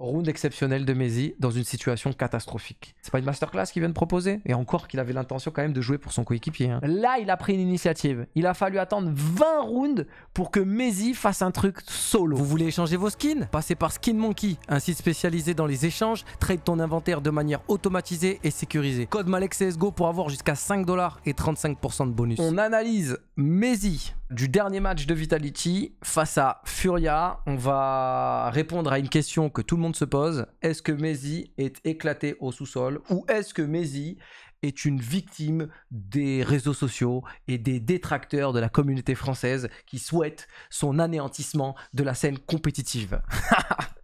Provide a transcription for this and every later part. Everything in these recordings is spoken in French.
Round exceptionnel de Messi dans une situation catastrophique. C'est pas une masterclass qu'il vient de proposer Et encore qu'il avait l'intention quand même de jouer pour son coéquipier. Hein. Là, il a pris une initiative. Il a fallu attendre 20 rounds pour que Messi fasse un truc solo. Vous voulez échanger vos skins Passez par Skin Monkey, un site spécialisé dans les échanges. Trade ton inventaire de manière automatisée et sécurisée. Code CSGO pour avoir jusqu'à 5$ et 35% de bonus. On analyse Messi du dernier match de Vitality face à Furia. On va répondre à une question que tout le monde se pose. Est-ce que maisy est éclaté au sous-sol ou est-ce que maisy est une victime des réseaux sociaux et des détracteurs de la communauté française qui souhaitent son anéantissement de la scène compétitive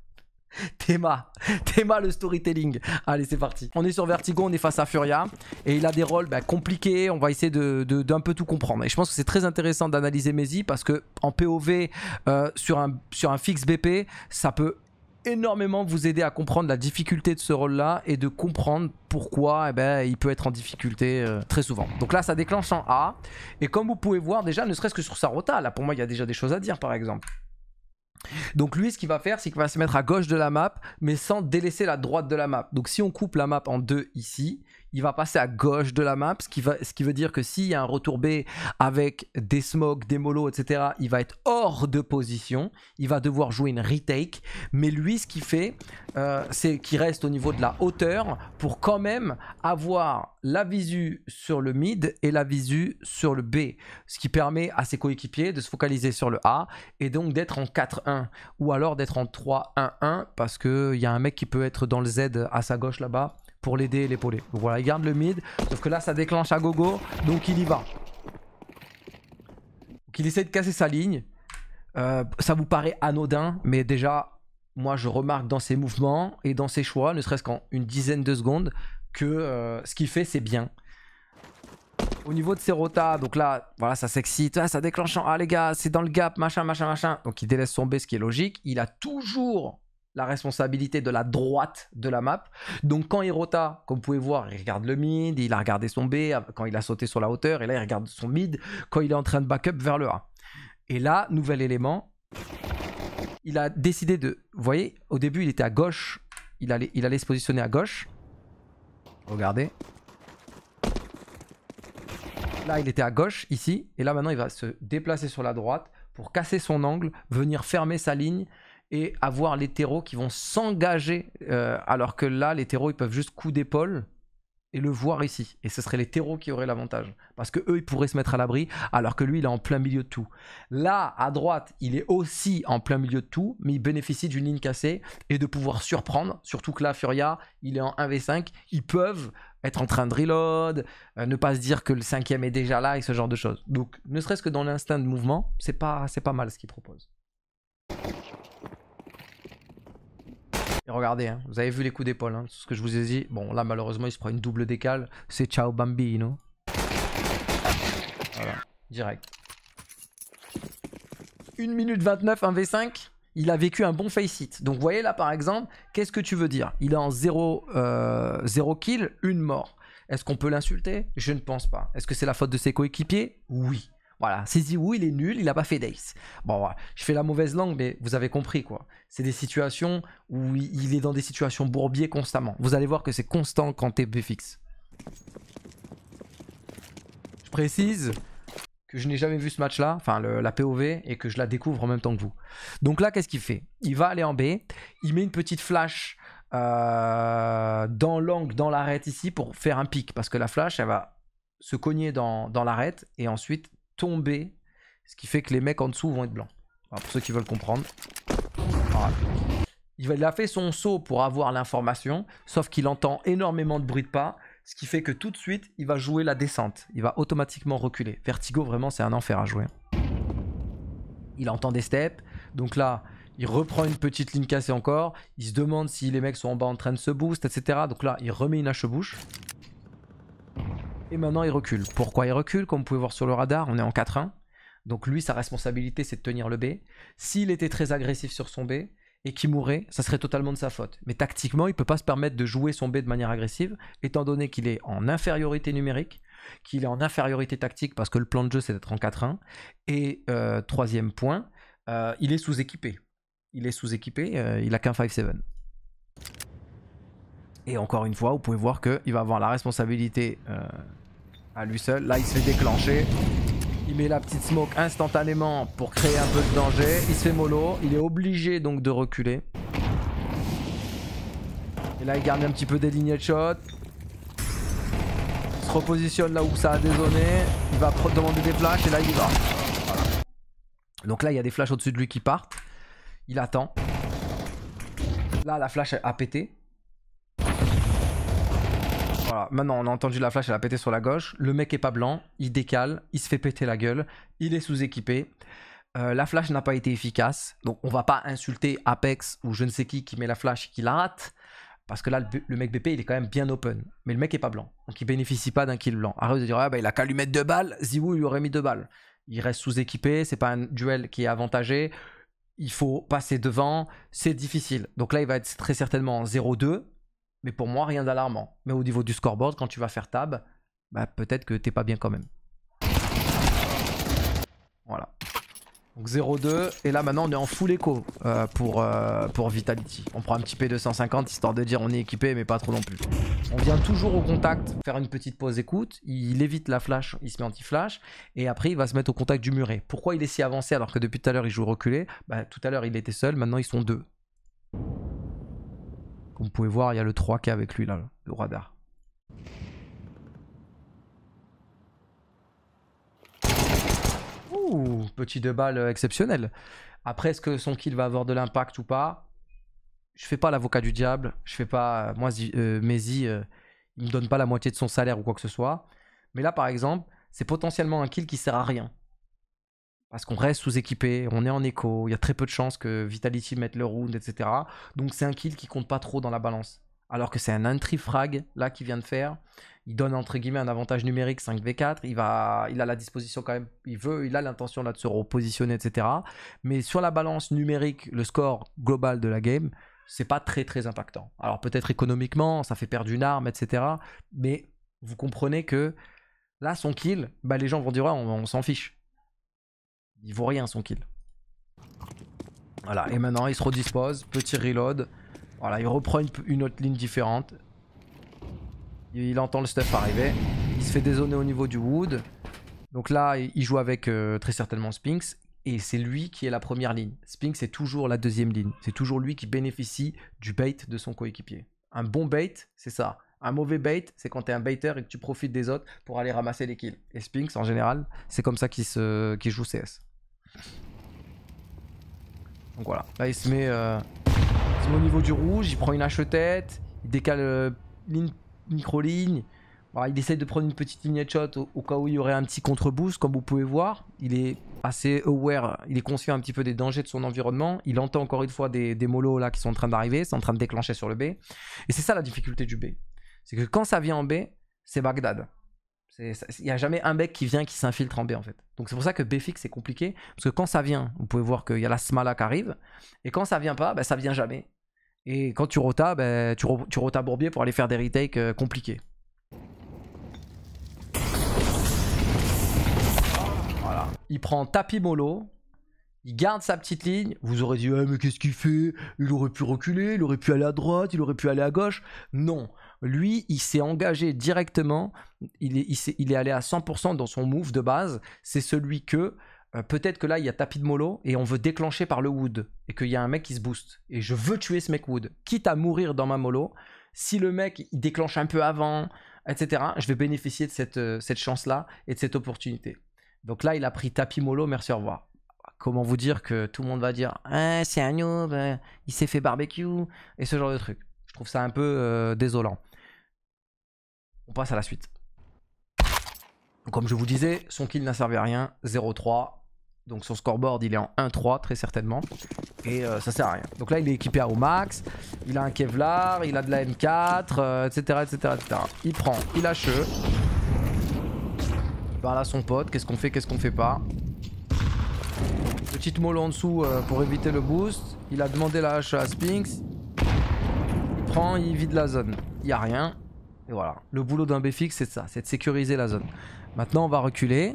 Théma, Théma le storytelling. Allez, c'est parti. On est sur Vertigo, on est face à Furia. Et il a des rôles bah, compliqués. On va essayer d'un peu tout comprendre. Et je pense que c'est très intéressant d'analyser Messi parce que en POV, euh, sur, un, sur un fixe BP, ça peut énormément vous aider à comprendre la difficulté de ce rôle-là et de comprendre pourquoi eh ben, il peut être en difficulté euh, très souvent. Donc là, ça déclenche en A. Et comme vous pouvez voir, déjà, ne serait-ce que sur Sarota, là, pour moi, il y a déjà des choses à dire, par exemple. Donc lui, ce qu'il va faire, c'est qu'il va se mettre à gauche de la map, mais sans délaisser la droite de la map. Donc si on coupe la map en deux ici, il va passer à gauche de la map, ce qui, va, ce qui veut dire que s'il y a un retour B avec des smokes, des molos, etc., il va être hors de position, il va devoir jouer une retake, mais lui ce qu'il fait, euh, c'est qu'il reste au niveau de la hauteur pour quand même avoir la visu sur le mid et la visu sur le B, ce qui permet à ses coéquipiers de se focaliser sur le A et donc d'être en 4-1 ou alors d'être en 3-1-1 parce qu'il y a un mec qui peut être dans le Z à sa gauche là-bas pour l'aider et l'épauler. voilà, il garde le mid, sauf que là ça déclenche à gogo, donc il y va. Donc il essaie de casser sa ligne. Euh, ça vous paraît anodin, mais déjà, moi je remarque dans ses mouvements et dans ses choix, ne serait-ce qu'en une dizaine de secondes, que euh, ce qu'il fait c'est bien. Au niveau de ses rotas, donc là, voilà, ça s'excite, ah, ça déclenche, ah les gars, c'est dans le gap, machin, machin, machin. Donc il délaisse son B, ce qui est logique. Il a toujours la responsabilité de la droite de la map. Donc quand Hirota, comme vous pouvez voir, il regarde le mid, il a regardé son B, quand il a sauté sur la hauteur, et là il regarde son mid, quand il est en train de backup vers le A. Et là, nouvel élément, il a décidé de... Vous voyez, au début il était à gauche, il allait, il allait se positionner à gauche. Regardez. Là il était à gauche, ici, et là maintenant il va se déplacer sur la droite pour casser son angle, venir fermer sa ligne, et avoir les terreaux qui vont s'engager, euh, alors que là, les terreaux, ils peuvent juste coup d'épaule et le voir ici. Et ce serait les terreaux qui auraient l'avantage. Parce que eux, ils pourraient se mettre à l'abri, alors que lui, il est en plein milieu de tout. Là, à droite, il est aussi en plein milieu de tout, mais il bénéficie d'une ligne cassée et de pouvoir surprendre. Surtout que là, Furia, il est en 1v5. Ils peuvent être en train de reload, euh, ne pas se dire que le cinquième est déjà là et ce genre de choses. Donc, ne serait-ce que dans l'instinct de mouvement, c'est pas, pas mal ce qu'il propose. regardez, hein, vous avez vu les coups d'épaule, hein, ce que je vous ai dit. Bon, là, malheureusement, il se prend une double décale. C'est ciao bambino. Voilà, direct. 1 minute 29, 1 V5 il a vécu un bon face hit. Donc, vous voyez là, par exemple, qu'est-ce que tu veux dire Il est en 0 euh, kill, une mort. Est-ce qu'on peut l'insulter Je ne pense pas. Est-ce que c'est la faute de ses coéquipiers Oui. Voilà, où il est nul, il n'a pas fait d'ace. Bon, voilà. je fais la mauvaise langue, mais vous avez compris quoi. C'est des situations où il est dans des situations bourbier constamment. Vous allez voir que c'est constant quand t'es BFX. Je précise que je n'ai jamais vu ce match-là, enfin la POV, et que je la découvre en même temps que vous. Donc là, qu'est-ce qu'il fait Il va aller en B, il met une petite flash euh, dans l'angle, dans l'arête ici, pour faire un pic, parce que la flash, elle va se cogner dans, dans l'arête et ensuite tomber. Ce qui fait que les mecs en dessous vont être blancs. pour ceux qui veulent comprendre. Il a fait son saut pour avoir l'information, sauf qu'il entend énormément de bruit de pas, ce qui fait que tout de suite, il va jouer la descente. Il va automatiquement reculer. Vertigo, vraiment, c'est un enfer à jouer. Il entend des steps, donc là, il reprend une petite ligne cassée encore, il se demande si les mecs sont en bas en train de se boost, etc. Donc là, il remet une hache-bouche. Et maintenant, il recule. Pourquoi il recule Comme vous pouvez voir sur le radar, on est en 4-1. Donc lui, sa responsabilité, c'est de tenir le B. S'il était très agressif sur son B et qu'il mourait, ça serait totalement de sa faute. Mais tactiquement, il ne peut pas se permettre de jouer son B de manière agressive, étant donné qu'il est en infériorité numérique, qu'il est en infériorité tactique parce que le plan de jeu, c'est d'être en 4-1. Et euh, troisième point, euh, il est sous-équipé. Il est sous-équipé, euh, il a qu'un 5-7. Et encore une fois, vous pouvez voir qu'il va avoir la responsabilité à lui seul. Là, il se fait déclencher. Il met la petite smoke instantanément pour créer un peu de danger. Il se fait mollo. Il est obligé donc de reculer. Et là, il garde un petit peu des lignes de shot. Il se repositionne là où ça a désonné. Il va demander des flashs et là, il va. Donc là, il y a des flashs au-dessus de lui qui partent. Il attend. Là, la flash a pété maintenant on a entendu la flash, elle a pété sur la gauche. Le mec est pas blanc, il décale, il se fait péter la gueule, il est sous-équipé. Euh, la flash n'a pas été efficace, donc on va pas insulter Apex ou je ne sais qui qui met la flash et qui la rate. Parce que là, le, mec BP, il est quand même bien open. Mais le mec est pas blanc. Donc il bénéficie pas d'un kill blanc. Arrête de dire, ah bah, il a qu'à lui mettre deux balles. ziwu il lui aurait mis deux balles. Il reste sous-équipé. C'est pas un duel qui est avantagé. Il faut passer devant. C'est difficile. Donc là, il va être très certainement 0-2. Mais pour moi, rien d'alarmant. Mais au niveau du scoreboard, quand tu vas faire tab, bah, peut-être que t'es pas bien quand même. Voilà. Donc 0-2. Et là maintenant on est en full écho euh, pour, euh, pour Vitality. On prend un petit P250 histoire de dire on est équipé mais pas trop non plus. On vient toujours au contact, faire une petite pause écoute. Il évite la flash, il se met anti-flash. Et après il va se mettre au contact du muret. Pourquoi il est si avancé alors que depuis tout à l'heure il joue reculé Bah tout à l'heure il était seul, maintenant ils sont deux. Comme vous pouvez voir, il y a le 3K avec lui là, le radar. Ouh, petit deux balles euh, exceptionnel. Après, est-ce que son kill va avoir de l'impact ou pas Je fais pas l'avocat du diable. Je fais pas. Euh, moi, euh, euh, il me donne pas la moitié de son salaire ou quoi que ce soit. Mais là, par exemple, c'est potentiellement un kill qui sert à rien parce qu'on reste sous-équipé, on est en écho, il y a très peu de chances que Vitality mette le round, etc. Donc c'est un kill qui compte pas trop dans la balance. Alors que c'est un entry frag là qui vient de faire. Il donne entre guillemets un avantage numérique 5v4. Il, va, il a la disposition quand même, il veut, il a l'intention là de se repositionner, etc. Mais sur la balance numérique, le score global de la game, c'est pas très très impactant. Alors peut-être économiquement, ça fait perdre une arme, etc. Mais vous comprenez que là, son kill, bah, les gens vont dire on s'en fiche il vaut rien son kill. Voilà, et maintenant il se redispose, petit reload. Voilà, il reprend une, autre ligne différente. Il, entend le stuff arriver. Il se fait dézoner au niveau du wood. Donc là, il joue avec euh, très certainement Spinks. Et c'est lui qui est la première ligne. Spinks est toujours la deuxième ligne. C'est toujours lui qui bénéficie du bait de son coéquipier. Un bon bait, c'est ça. Un mauvais bait, c'est quand tu es un baiter et que tu profites des autres pour aller ramasser les kills. Et Spinks, en général, c'est comme ça qu'il joue CS. Donc voilà, là euh, il se met, au niveau du rouge, il prend une hache-tête, il décale euh, une ligne, micro-ligne. il essaye de prendre une petite ligne de au, au cas où il y aurait un petit contre-boost, comme vous pouvez voir. Il est assez aware, il est conscient un petit peu des dangers de son environnement. Il entend encore une fois des, des là qui sont en train d'arriver, c'est en train de déclencher sur le B. Et c'est ça la difficulté du B. C'est que quand ça vient en B, c'est Bagdad. Il n'y a jamais un mec qui vient qui s'infiltre en B en fait. Donc c'est pour ça que B-Fix c'est compliqué. Parce que quand ça vient, vous pouvez voir qu'il y a la Smala qui arrive. Et quand ça vient pas, ça bah, ça vient jamais. Et quand tu rotas, bah, tu, rotas Bourbier pour aller faire des retakes euh, compliqués. Voilà. Il prend tapis mollo. Il garde sa petite ligne. Vous aurez dit, ah, mais qu'est-ce qu'il fait Il aurait pu reculer, il aurait pu aller à droite, il aurait pu aller à gauche. Non. Lui, il s'est engagé directement, il est, allé à 100% dans son move de base, c'est celui que euh, peut-être que là, il y a tapis de mollo et on veut déclencher par le wood et qu'il y a un mec qui se booste et je veux tuer ce mec wood, quitte à mourir dans ma mollo. Si le mec il déclenche un peu avant, etc., je vais bénéficier de euh, cette, chance-là et de cette opportunité. Donc là, il a pris tapis mollo, merci, au revoir comment vous dire que tout le monde va dire «Ah, c'est un noob, euh, il s'est fait barbecue et ce genre de truc trouve ça un peu euh, désolant. On passe à la suite. Comme je vous disais, son kill n'a servi à rien. 0-3. Donc son scoreboard il est en 1-3 très certainement. Et euh, ça sert à rien. Donc là il est équipé à au max. Il a un Kevlar, il a de la M4, etc., etc., Il prend, il hache. parle à son pote, qu'est-ce qu'on fait, qu'est-ce qu'on fait pas. Petite molle en dessous euh, pour éviter le boost. Il a demandé la hache à Spinks il vide la zone. Il a rien. Et voilà. Le boulot d'un fixe c'est ça, c'est de sécuriser la zone. Maintenant, on va reculer.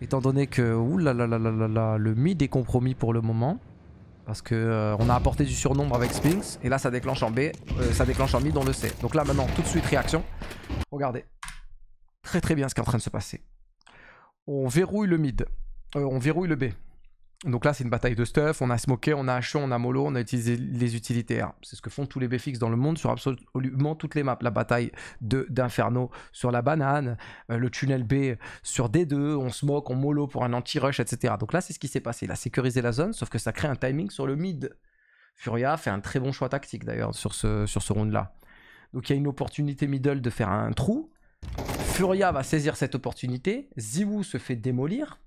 Étant donné que ouh le mid est compromis pour le moment. Parce que euh, on a apporté du surnombre avec Sphinx. Et là, ça déclenche en B. Euh, ça déclenche en mid, on le sait. Donc là, maintenant, tout de suite, réaction. Regardez. Très très bien ce qui est en train de se passer. On verrouille le mid. Euh, on verrouille le B donc là, c'est une bataille de stuff. On a smoké, on a Hachon, on a mollo, on a utilisé les utilitaires. C'est ce que font tous les BFX dans le monde sur absolument toutes les maps. La bataille d'Inferno sur la banane, euh, le tunnel B sur D2, on smoke, on mollo pour un anti-rush, etc. Donc là, c'est ce qui s'est passé. Il a sécurisé la zone, sauf que ça crée un timing sur le mid. Furia fait un très bon choix tactique d'ailleurs sur ce, sur ce round-là. Donc il y a une opportunité middle de faire un trou. Furia va saisir cette opportunité. Ziwu se fait démolir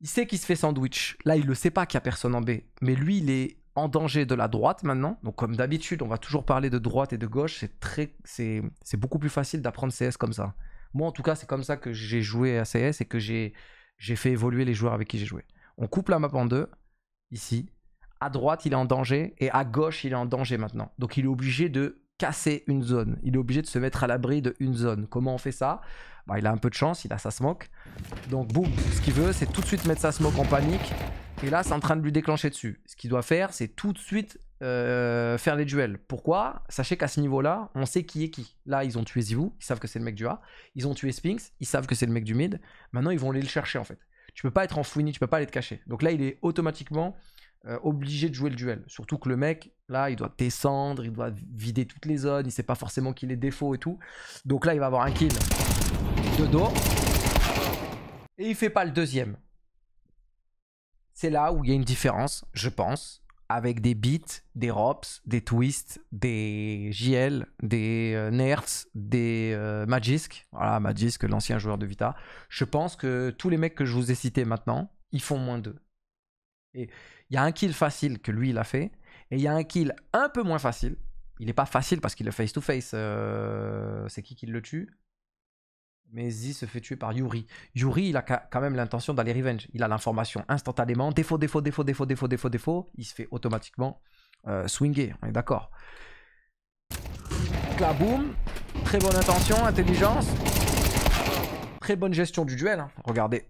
il sait qu'il se fait sandwich. Là, il le sait pas qu'il n'y a personne en B. Mais lui, il est en danger de la droite maintenant. Donc, comme d'habitude, on va toujours parler de droite et de gauche. C'est très, c'est, beaucoup plus facile d'apprendre CS comme ça. Moi, en tout cas, c'est comme ça que j'ai joué à CS et que j'ai, j'ai fait évoluer les joueurs avec qui j'ai joué. On coupe la map en deux, ici. À droite, il est en danger et à gauche, il est en danger maintenant. Donc, il est obligé de casser une zone. Il est obligé de se mettre à l'abri de une zone. Comment on fait ça bah, Il a un peu de chance, il a sa smoke. Donc boum, ce qu'il veut, c'est tout de suite mettre sa smoke en panique. Et là, c'est en train de lui déclencher dessus. Ce qu'il doit faire, c'est tout de suite euh, faire les duels. Pourquoi Sachez qu'à ce niveau-là, on sait qui est qui. Là, ils ont tué Zivu, ils savent que c'est le mec du A. Ils ont tué Sphinx, ils savent que c'est le mec du mid. Maintenant, ils vont aller le chercher en fait. Tu peux pas être enfoui, tu peux pas aller te cacher. Donc là, il est automatiquement euh, obligé de jouer le duel. Surtout que le mec, là, il doit descendre, il doit vider toutes les zones, il sait pas forcément qu'il est défaut et tout. Donc là, il va avoir un kill de dos. Et il fait pas le deuxième. C'est là où il y a une différence, je pense, avec des beats, des rops, des twists, des JL, des euh, nerfs, des euh, Magisk. Voilà, Magisk, l'ancien joueur de Vita. Je pense que tous les mecs que je vous ai cités maintenant, ils font moins d'eux. Et il y a un kill facile que lui, il a fait. Et il y a un kill un peu moins facile. Il n'est pas facile parce qu'il est face-to-face. Euh, c'est qui qui le tue mais il se fait tuer par Yuri. Yuri, il a quand même l'intention d'aller revenge. Il a l'information instantanément. Défaut, défaut, défaut, défaut, défaut, défaut, défaut. Il se fait automatiquement euh, swinger. On est d'accord. Là, boum. Très bonne intention, intelligence. Très bonne gestion du duel. Hein. Regardez,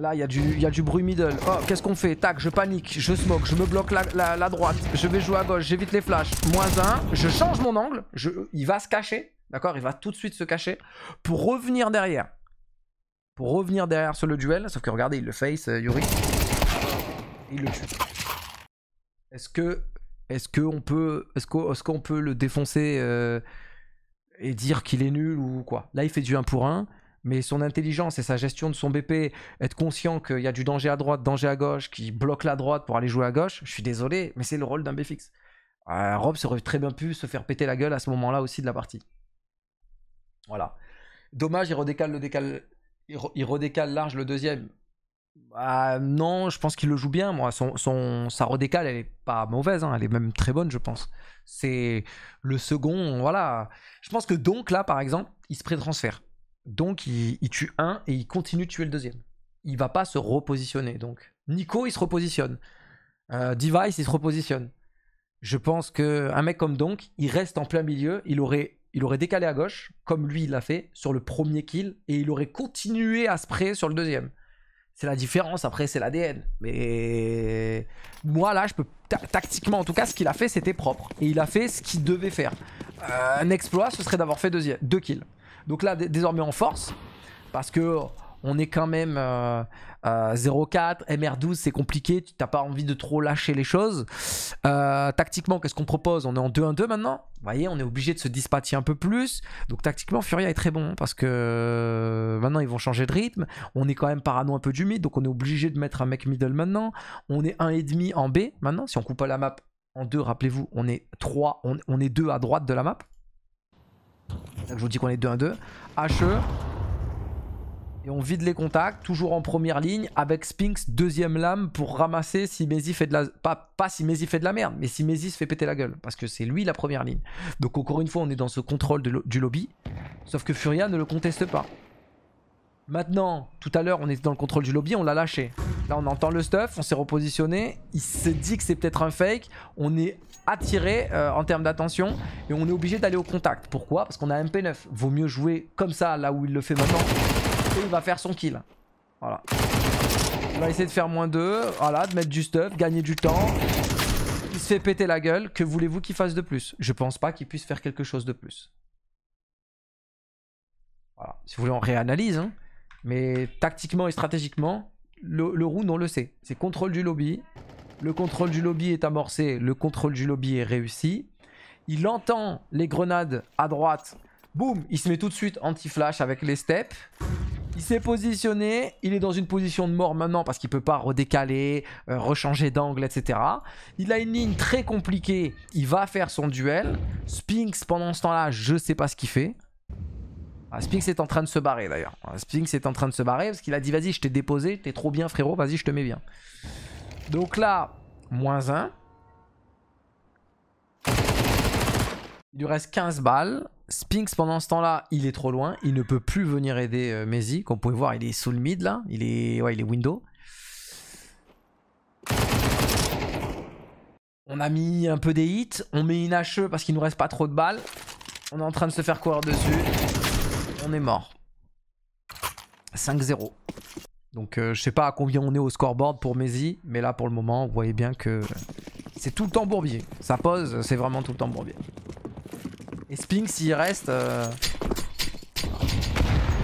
Là, il y, a du, y a du bruit middle. Oh, qu'est-ce qu'on fait Tac, je panique, je smoke, je me bloque la, droite. Je vais jouer à gauche, j'évite les flashs. Moins 1, je change mon angle. Je, il va se cacher, d'accord Il va tout de suite se cacher pour revenir derrière. Pour revenir derrière sur le duel. Sauf que regardez, il le face, euh, Yuri. Il le tue. Est-ce que... Est-ce qu'on peut, est peut le défoncer euh, et dire qu'il est nul ou quoi Là, il fait du 1 pour 1 mais son intelligence et sa gestion de son BP, être conscient qu'il y a du danger à droite, danger à gauche, qui bloque la droite pour aller jouer à gauche, je suis désolé, mais c'est le rôle d'un BFX. Euh, Rob aurait très bien pu se faire péter la gueule à ce moment-là aussi de la partie. Voilà. Dommage, il redécale, le décal, il, redécale large le deuxième. Bah, non, je pense qu'il le joue bien, moi. Son, son, sa redécale, elle est pas mauvaise, hein. elle est même très bonne, je pense. C'est le second, voilà. Je pense que donc là, par exemple, il se pré-transfère. Donc il, tue un et il continue de tuer le deuxième. Il va pas se repositionner. Donc Nico, il se repositionne. Euh, Device, il se repositionne. Je pense que un mec comme donc il reste en plein milieu. Il aurait, il aurait décalé à gauche, comme lui il l'a fait sur le premier kill, et il aurait continué à sprayer sur le deuxième. C'est la différence. Après, c'est l'ADN. Mais moi là, je peux tactiquement, en tout cas, ce qu'il a fait, c'était propre et il a fait ce qu'il devait faire. Euh, un exploit, ce serait d'avoir fait deux kills. Donc là, désormais en force, parce que on est quand même 0-4, euh, euh, MR12, c'est compliqué, tu n'as pas envie de trop lâcher les choses. Euh, tactiquement, qu'est-ce qu'on propose On est en 2-1-2 maintenant. Vous voyez, on est obligé de se dispatcher un peu plus. Donc tactiquement, Furia est très bon parce que maintenant ils vont changer de rythme. On est quand même parano un peu du mid, donc on est obligé de mettre un mec middle maintenant. On est 1,5 en B maintenant. Si on coupe pas la map en 2, rappelez-vous, on est 3, on, on est 2 à droite de la map je vous dis qu'on est 2-1-2. HE. Et on vide les contacts, toujours en première ligne, avec Spinks, deuxième lame, pour ramasser si Mézi fait de la... Pas, si Mézi fait de la merde, mais si Mézi se fait péter la gueule, parce que c'est lui la première ligne. Donc encore une fois, on est dans ce contrôle du lobby, sauf que Furia ne le conteste pas. Maintenant, tout à l'heure, on était dans le contrôle du lobby, on l'a lâché. Là, on entend le stuff, on s'est repositionné. Il se dit que c'est peut-être un fake. On est attiré euh, en termes d'attention et on est obligé d'aller au contact. Pourquoi Parce qu'on a un MP9. Vaut mieux jouer comme ça, là où il le fait maintenant. Et il va faire son kill. Voilà. Il va essayer de faire moins 2, voilà, de mettre du stuff, gagner du temps. Il se fait péter la gueule. Que voulez-vous qu'il fasse de plus Je pense pas qu'il puisse faire quelque chose de plus. Voilà. Si vous voulez, on réanalyse. Hein. Mais tactiquement et stratégiquement, le, le round, on le sait. C'est contrôle du lobby. Le contrôle du lobby est amorcé. Le contrôle du lobby est réussi. Il entend les grenades à droite. Boum Il se met tout de suite anti-flash avec les steps. Il s'est positionné, il est dans une position de mort maintenant parce qu'il peut pas redécaler, euh, rechanger d'angle, etc. Il a une ligne très compliquée, il va faire son duel. Spinks pendant ce temps-là, je ne sais pas ce qu'il fait. Ah, Spinks est en train de se barrer d'ailleurs. Ah, Spinks est en train de se barrer parce qu'il a dit vas-y je t'ai déposé, t'es trop bien frérot, vas-y je te mets bien. Donc là, moins 1. Il lui reste 15 balles. Spinks pendant ce temps-là, il est trop loin. Il ne peut plus venir aider euh, Maisy Comme vous pouvez voir, il est sous le mid là. Il est, ouais, il est window. On a mis un peu des hits. On met une HE parce qu'il nous reste pas trop de balles. On est en train de se faire courir dessus on est mort. 5-0. Donc euh, je sais pas à combien on est au scoreboard pour Maisy. mais là pour le moment, vous voyez bien que c'est tout le temps Bourbier. Ça pose, c'est vraiment tout le temps Bourbier. Et Spinks, s'il reste... Euh,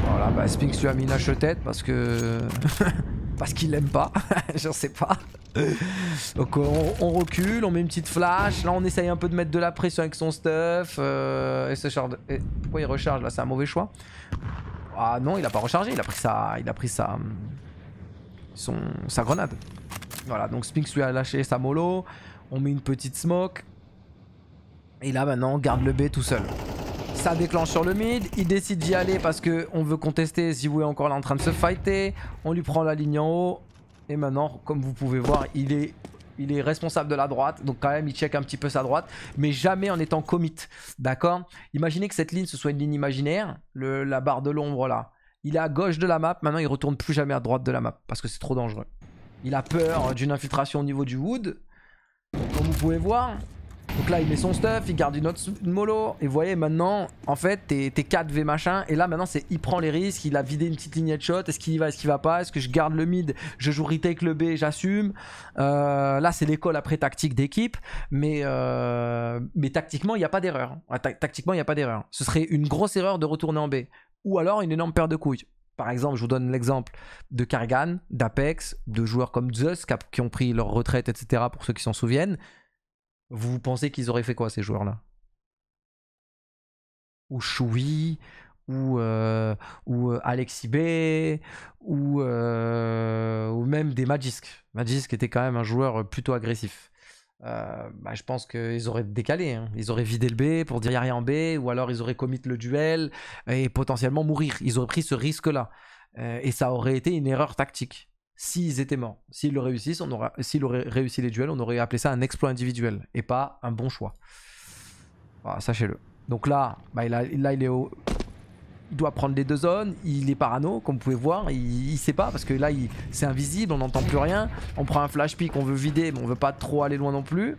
voilà, bah Spinks lui a mis une hache-tête parce que... parce qu'il l'aime pas, j'en sais pas. Donc on, recule, on met une petite flash, là on essaye un peu de mettre de la pression avec son stuff, euh, et ce charge... Et pourquoi il recharge là, c'est un mauvais choix Ah non, il a pas rechargé, il a pris sa... Il a pris sa... Son, sa grenade. Voilà, donc Spinks lui a lâché sa mollo, on met une petite smoke, et là maintenant on garde le B tout seul. Ça déclenche sur le mid. Il décide d'y aller parce qu'on veut contester. Zivou est encore là en train de se fighter. On lui prend la ligne en haut. Et maintenant, comme vous pouvez voir, il est il est responsable de la droite, donc quand même il check un petit peu sa droite, mais jamais en étant commit, d'accord Imaginez que cette ligne ce soit une ligne imaginaire, la barre de l'ombre là. Il est à gauche de la map, maintenant il retourne plus jamais à droite de la map, parce que c'est trop dangereux. Il a peur d'une infiltration au niveau du wood, comme vous pouvez voir. Donc là, il met son stuff, il garde une autre mollo. Et vous voyez, maintenant, en fait, t'es 4v machin. Et là, maintenant, c'est il prend les risques. Il a vidé une petite lignée de shot. Est-ce qu'il y va, est-ce qu'il va pas Est-ce que je garde le mid Je joue retake le B, j'assume. Euh, là, c'est l'école après tactique d'équipe. Mais, euh, mais tactiquement, il n'y a pas d'erreur. Tactiquement, il n'y a pas d'erreur. Ce serait une grosse erreur de retourner en B. Ou alors une énorme paire de couilles. Par exemple, je vous donne l'exemple de Kargan, d'Apex, de joueurs comme Zeus qui ont pris leur retraite, etc. pour ceux qui s'en souviennent. Vous pensez qu'ils auraient fait quoi ces joueurs-là Ou Choui ou, euh, ou euh, Alexis B, ou, euh, ou même des Magisk. Magisk était quand même un joueur plutôt agressif. Bah, je pense qu'ils auraient décalé, hein. ils auraient vidé le B pour dire il a rien en B, ou alors ils auraient commis le duel et potentiellement mourir. Ils auraient pris ce risque-là. et ça aurait été une erreur tactique s'ils étaient morts. S'ils le réussissent, on aura, s'ils auraient réussi les duels, on aurait appelé ça un exploit individuel et pas un bon choix. Ah, sachez-le. Donc là, bah, il a, là, il doit prendre les deux zones, il est parano, comme vous pouvez voir, il, ne sait pas parce que là il, c'est invisible, on n'entend plus rien, on prend un flash pick, on veut vider mais on veut pas trop aller loin non plus.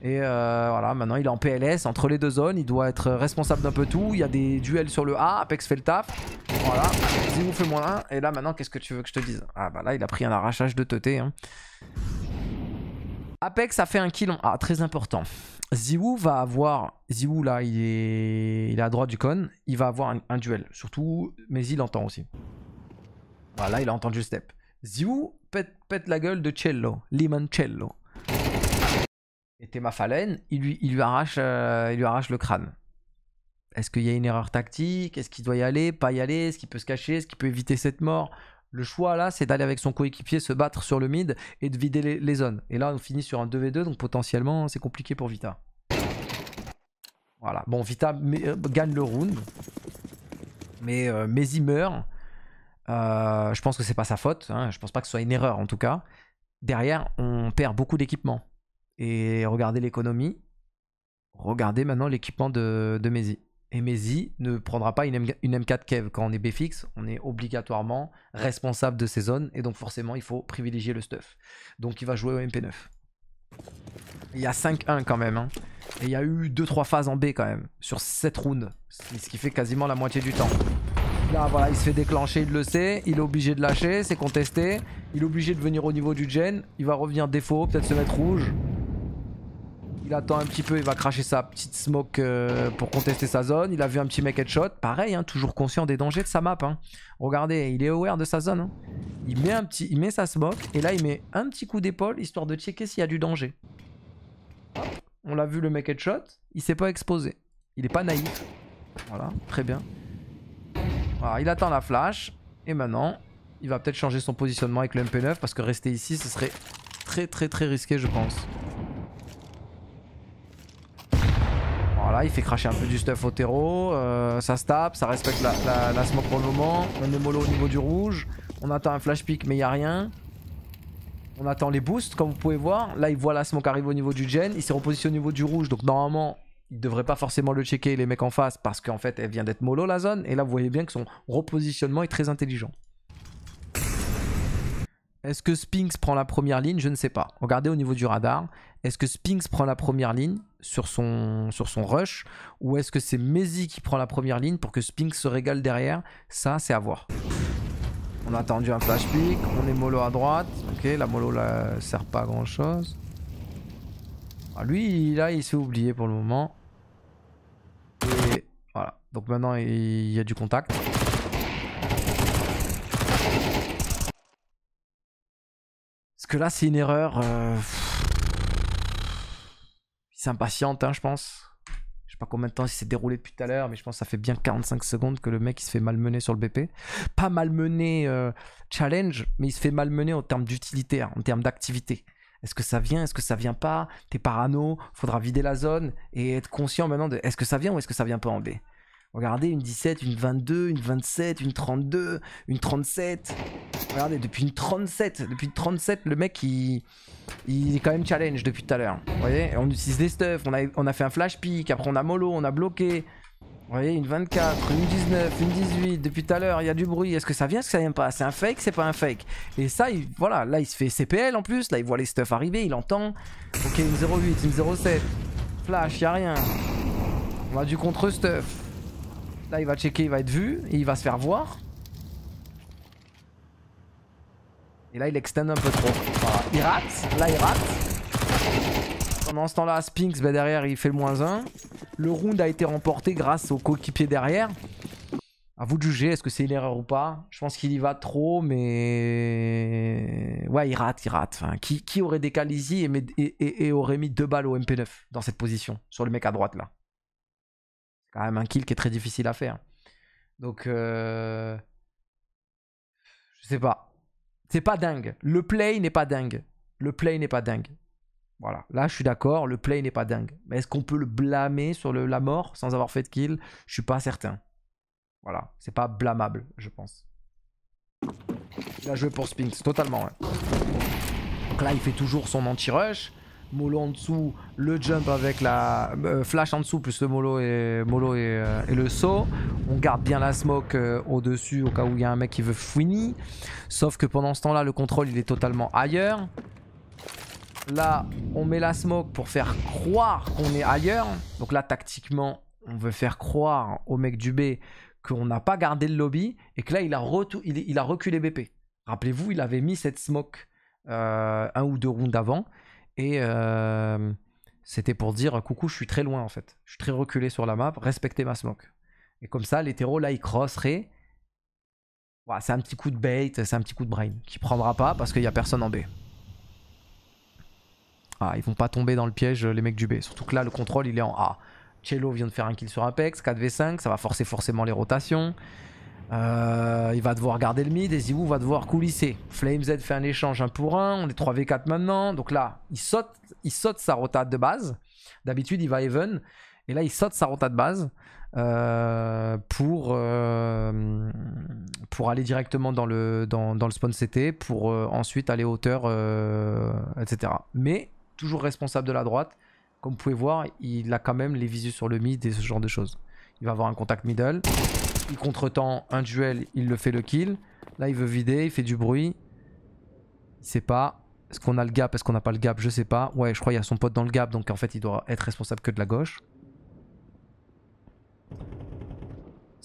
Et euh, voilà, maintenant il est en PLS entre les deux zones, il doit être responsable d'un peu tout. Il y a des duels sur le A, Apex fait le taf. Voilà, Ziwu fait moins 1. Et là maintenant, qu'est-ce que tu veux que je te dise Ah bah là, il a pris un arrachage de teuté. Hein. Apex a fait un kill. En... Ah, très important. Ziwu va avoir. Ziwu là, il est, il est à droite du con. Il va avoir un, duel. Surtout, mais il entend aussi. Voilà, il a entendu le step. Ziwu pète, la gueule de Cello, Cello et Tema Fallen, il lui, il, lui arrache, euh, lui arrache le crâne. Est-ce qu'il y a une erreur tactique Est-ce qu'il doit y aller Pas y aller Est-ce qu'il peut se cacher Est-ce qu'il peut éviter cette mort Le choix là, c'est d'aller avec son coéquipier se battre sur le mid et de vider les, zones. Et là, on finit sur un 2v2, donc potentiellement, c'est compliqué pour Vita. Voilà. Bon, Vita euh, gagne le round. Mais, euh, meurt. je pense que c'est pas sa faute. Je hein. Je pense pas que ce soit une erreur en tout cas. Derrière, on perd beaucoup d'équipements et regardez l'économie, regardez maintenant l'équipement de, de Et Mezi ne prendra pas une, M, 4 Kev. Quand on est B fixe, on est obligatoirement responsable de ces zones et donc forcément il faut privilégier le stuff. Donc il va jouer au MP9. Il y a 5-1 quand même. Hein. Et il y a eu 2-3 phases en B quand même, sur 7 rounds. Ce qui fait quasiment la moitié du temps. Là voilà, il se fait déclencher, il le sait, il est obligé de lâcher, c'est contesté. Il est obligé de venir au niveau du gen, il va revenir défaut, peut-être se mettre rouge. Il attend un petit peu, il va cracher sa petite smoke euh, pour contester sa zone. Il a vu un petit mec headshot. Pareil, hein, toujours conscient des dangers de sa map. Hein. Regardez, il est aware de sa zone. Hein. Il, met un petit, il met sa smoke et là il met un petit coup d'épaule histoire de checker s'il y a du danger. On l'a vu le mec headshot, il s'est pas exposé. Il est pas naïf. Voilà, très bien. Voilà, il attend la flash. Et maintenant, il va peut-être changer son positionnement avec le MP9 parce que rester ici, ce serait très très très risqué je pense. il fait cracher un peu du stuff au terreau. Euh, ça se tape, ça respecte la, smoke pour le moment. On est mollo au niveau du rouge. On attend un flash pick, mais il n'y a rien. On attend les boosts, comme vous pouvez voir. Là, il voit la smoke arriver au niveau du gen. Il s'est repositionné au niveau du rouge. Donc, normalement, il devrait pas forcément le checker, les mecs en face, parce qu'en fait, elle vient d'être mollo la zone. Et là, vous voyez bien que son repositionnement est très intelligent. Est-ce que Spinks prend la première ligne Je ne sais pas. Regardez au niveau du radar. Est-ce que Spinks prend la première ligne sur son, sur son rush Ou est-ce que c'est Maisy qui prend la première ligne pour que Spink se régale derrière Ça, c'est à voir. On a attendu un flash pick, on est mollo à droite. Ok, la mollo là sert pas à grand chose. Ah, lui, là, il s'est oublié pour le moment. Et voilà. Donc maintenant, il y a du contact. Parce que là, c'est une erreur. Euh, il s'impatiente, hein, je pense. Je sais pas combien de temps il s'est déroulé depuis tout à l'heure, mais je pense que ça fait bien 45 secondes que le mec il se fait malmener sur le BP. Pas malmener euh, challenge, mais il se fait malmener en termes d'utilité, en termes d'activité. Est-ce que ça vient Est-ce que ça vient pas T'es parano, faudra vider la zone et être conscient maintenant de est-ce que ça vient ou est-ce que ça vient pas en B Regardez, une 17, une 22, une 27, une 32, une 37. Regardez, depuis une 37, depuis 37, le mec il, il est quand même challenge depuis tout à l'heure. Vous voyez, on utilise des stuffs, on a, on a fait un flash pick, après on a mollo, on a bloqué. Vous voyez, une 24, une 19, une 18, depuis tout à l'heure, il y a du bruit. Est-ce que ça vient, est-ce que ça vient pas C'est un fake, c'est pas un fake Et ça, il, voilà, là il se fait CPL en plus, là il voit les stuffs arriver, il entend. Ok, une 08, une 07, flash, y a rien. On a du contre-stuff. Là il va checker, il va être vu, et il va se faire voir. Et là, il extend un peu trop. Il rate. Là, il rate. Pendant ce temps-là, Spinks, bah, derrière, il fait le moins 1. Le round a été remporté grâce au coéquipier derrière. A vous de juger, est-ce que c'est une erreur ou pas Je pense qu'il y va trop, mais... Ouais, il rate, il rate. qui, qui, aurait décalé ici et, aurait mis deux balles au MP9 dans cette position Sur le mec à droite, là. C'est quand même un kill qui est très difficile à faire. Donc... Euh, je sais pas. C'est pas dingue. Le play n'est pas dingue. Le play n'est pas dingue. Voilà, là je suis d'accord, le play n'est pas dingue. Mais est-ce qu'on peut le blâmer sur la mort sans avoir fait de kill Je suis pas certain. Voilà, c'est pas blâmable, je pense. Il a joué pour Spinks, totalement. Donc là, il fait toujours son anti-rush. Molo en dessous, le jump avec la euh, flash en dessous plus le mollo et, euh, et, le saut. On garde bien la smoke euh, au-dessus au cas où il y a un mec qui veut fouini. Sauf que pendant ce temps-là, le contrôle il est totalement ailleurs. Là, on met la smoke pour faire croire qu'on est ailleurs. Donc là, tactiquement, on veut faire croire au mec du B qu'on n'a pas gardé le lobby et que là, il a, il, il a reculé BP. Rappelez-vous, il avait mis cette smoke un ou deux rounds avant. Et euh, c'était pour dire coucou, je suis très loin en fait. Je suis très reculé sur la map, respectez ma smoke. Et comme ça, l'hétéro là il crosserait. c'est un petit coup de bait, c'est un petit coup de brain qui prendra pas parce qu'il n'y a personne en B. Ah, ils vont pas tomber dans le piège les mecs du B. Surtout que là, le contrôle il est en A. Cello vient de faire un kill sur Apex, 4v5, ça va forcer forcément les rotations. Euh, il va devoir garder le mid et Ziwu va devoir coulisser. Flame Z fait un échange 1 pour 1. On est 3v4 maintenant. Donc là, il saute, il saute sa rotate de base. D'habitude, il va even. Et là, il saute sa rota de base euh, pour, euh, pour aller directement dans le, dans, le spawn CT, pour ensuite aller hauteur, etc. Mais toujours responsable de la droite. Comme vous pouvez voir, il a quand même les visus sur le mid et ce genre de choses. Il va avoir un contact middle il temps un duel, il le fait le kill. Là, il veut vider, il fait du bruit. Il sait pas. Est-ce qu'on a le gap Est-ce qu'on n'a pas le gap Je sais pas. Ouais, je crois qu'il y a son pote dans le gap, donc en fait, il doit être responsable que de la gauche.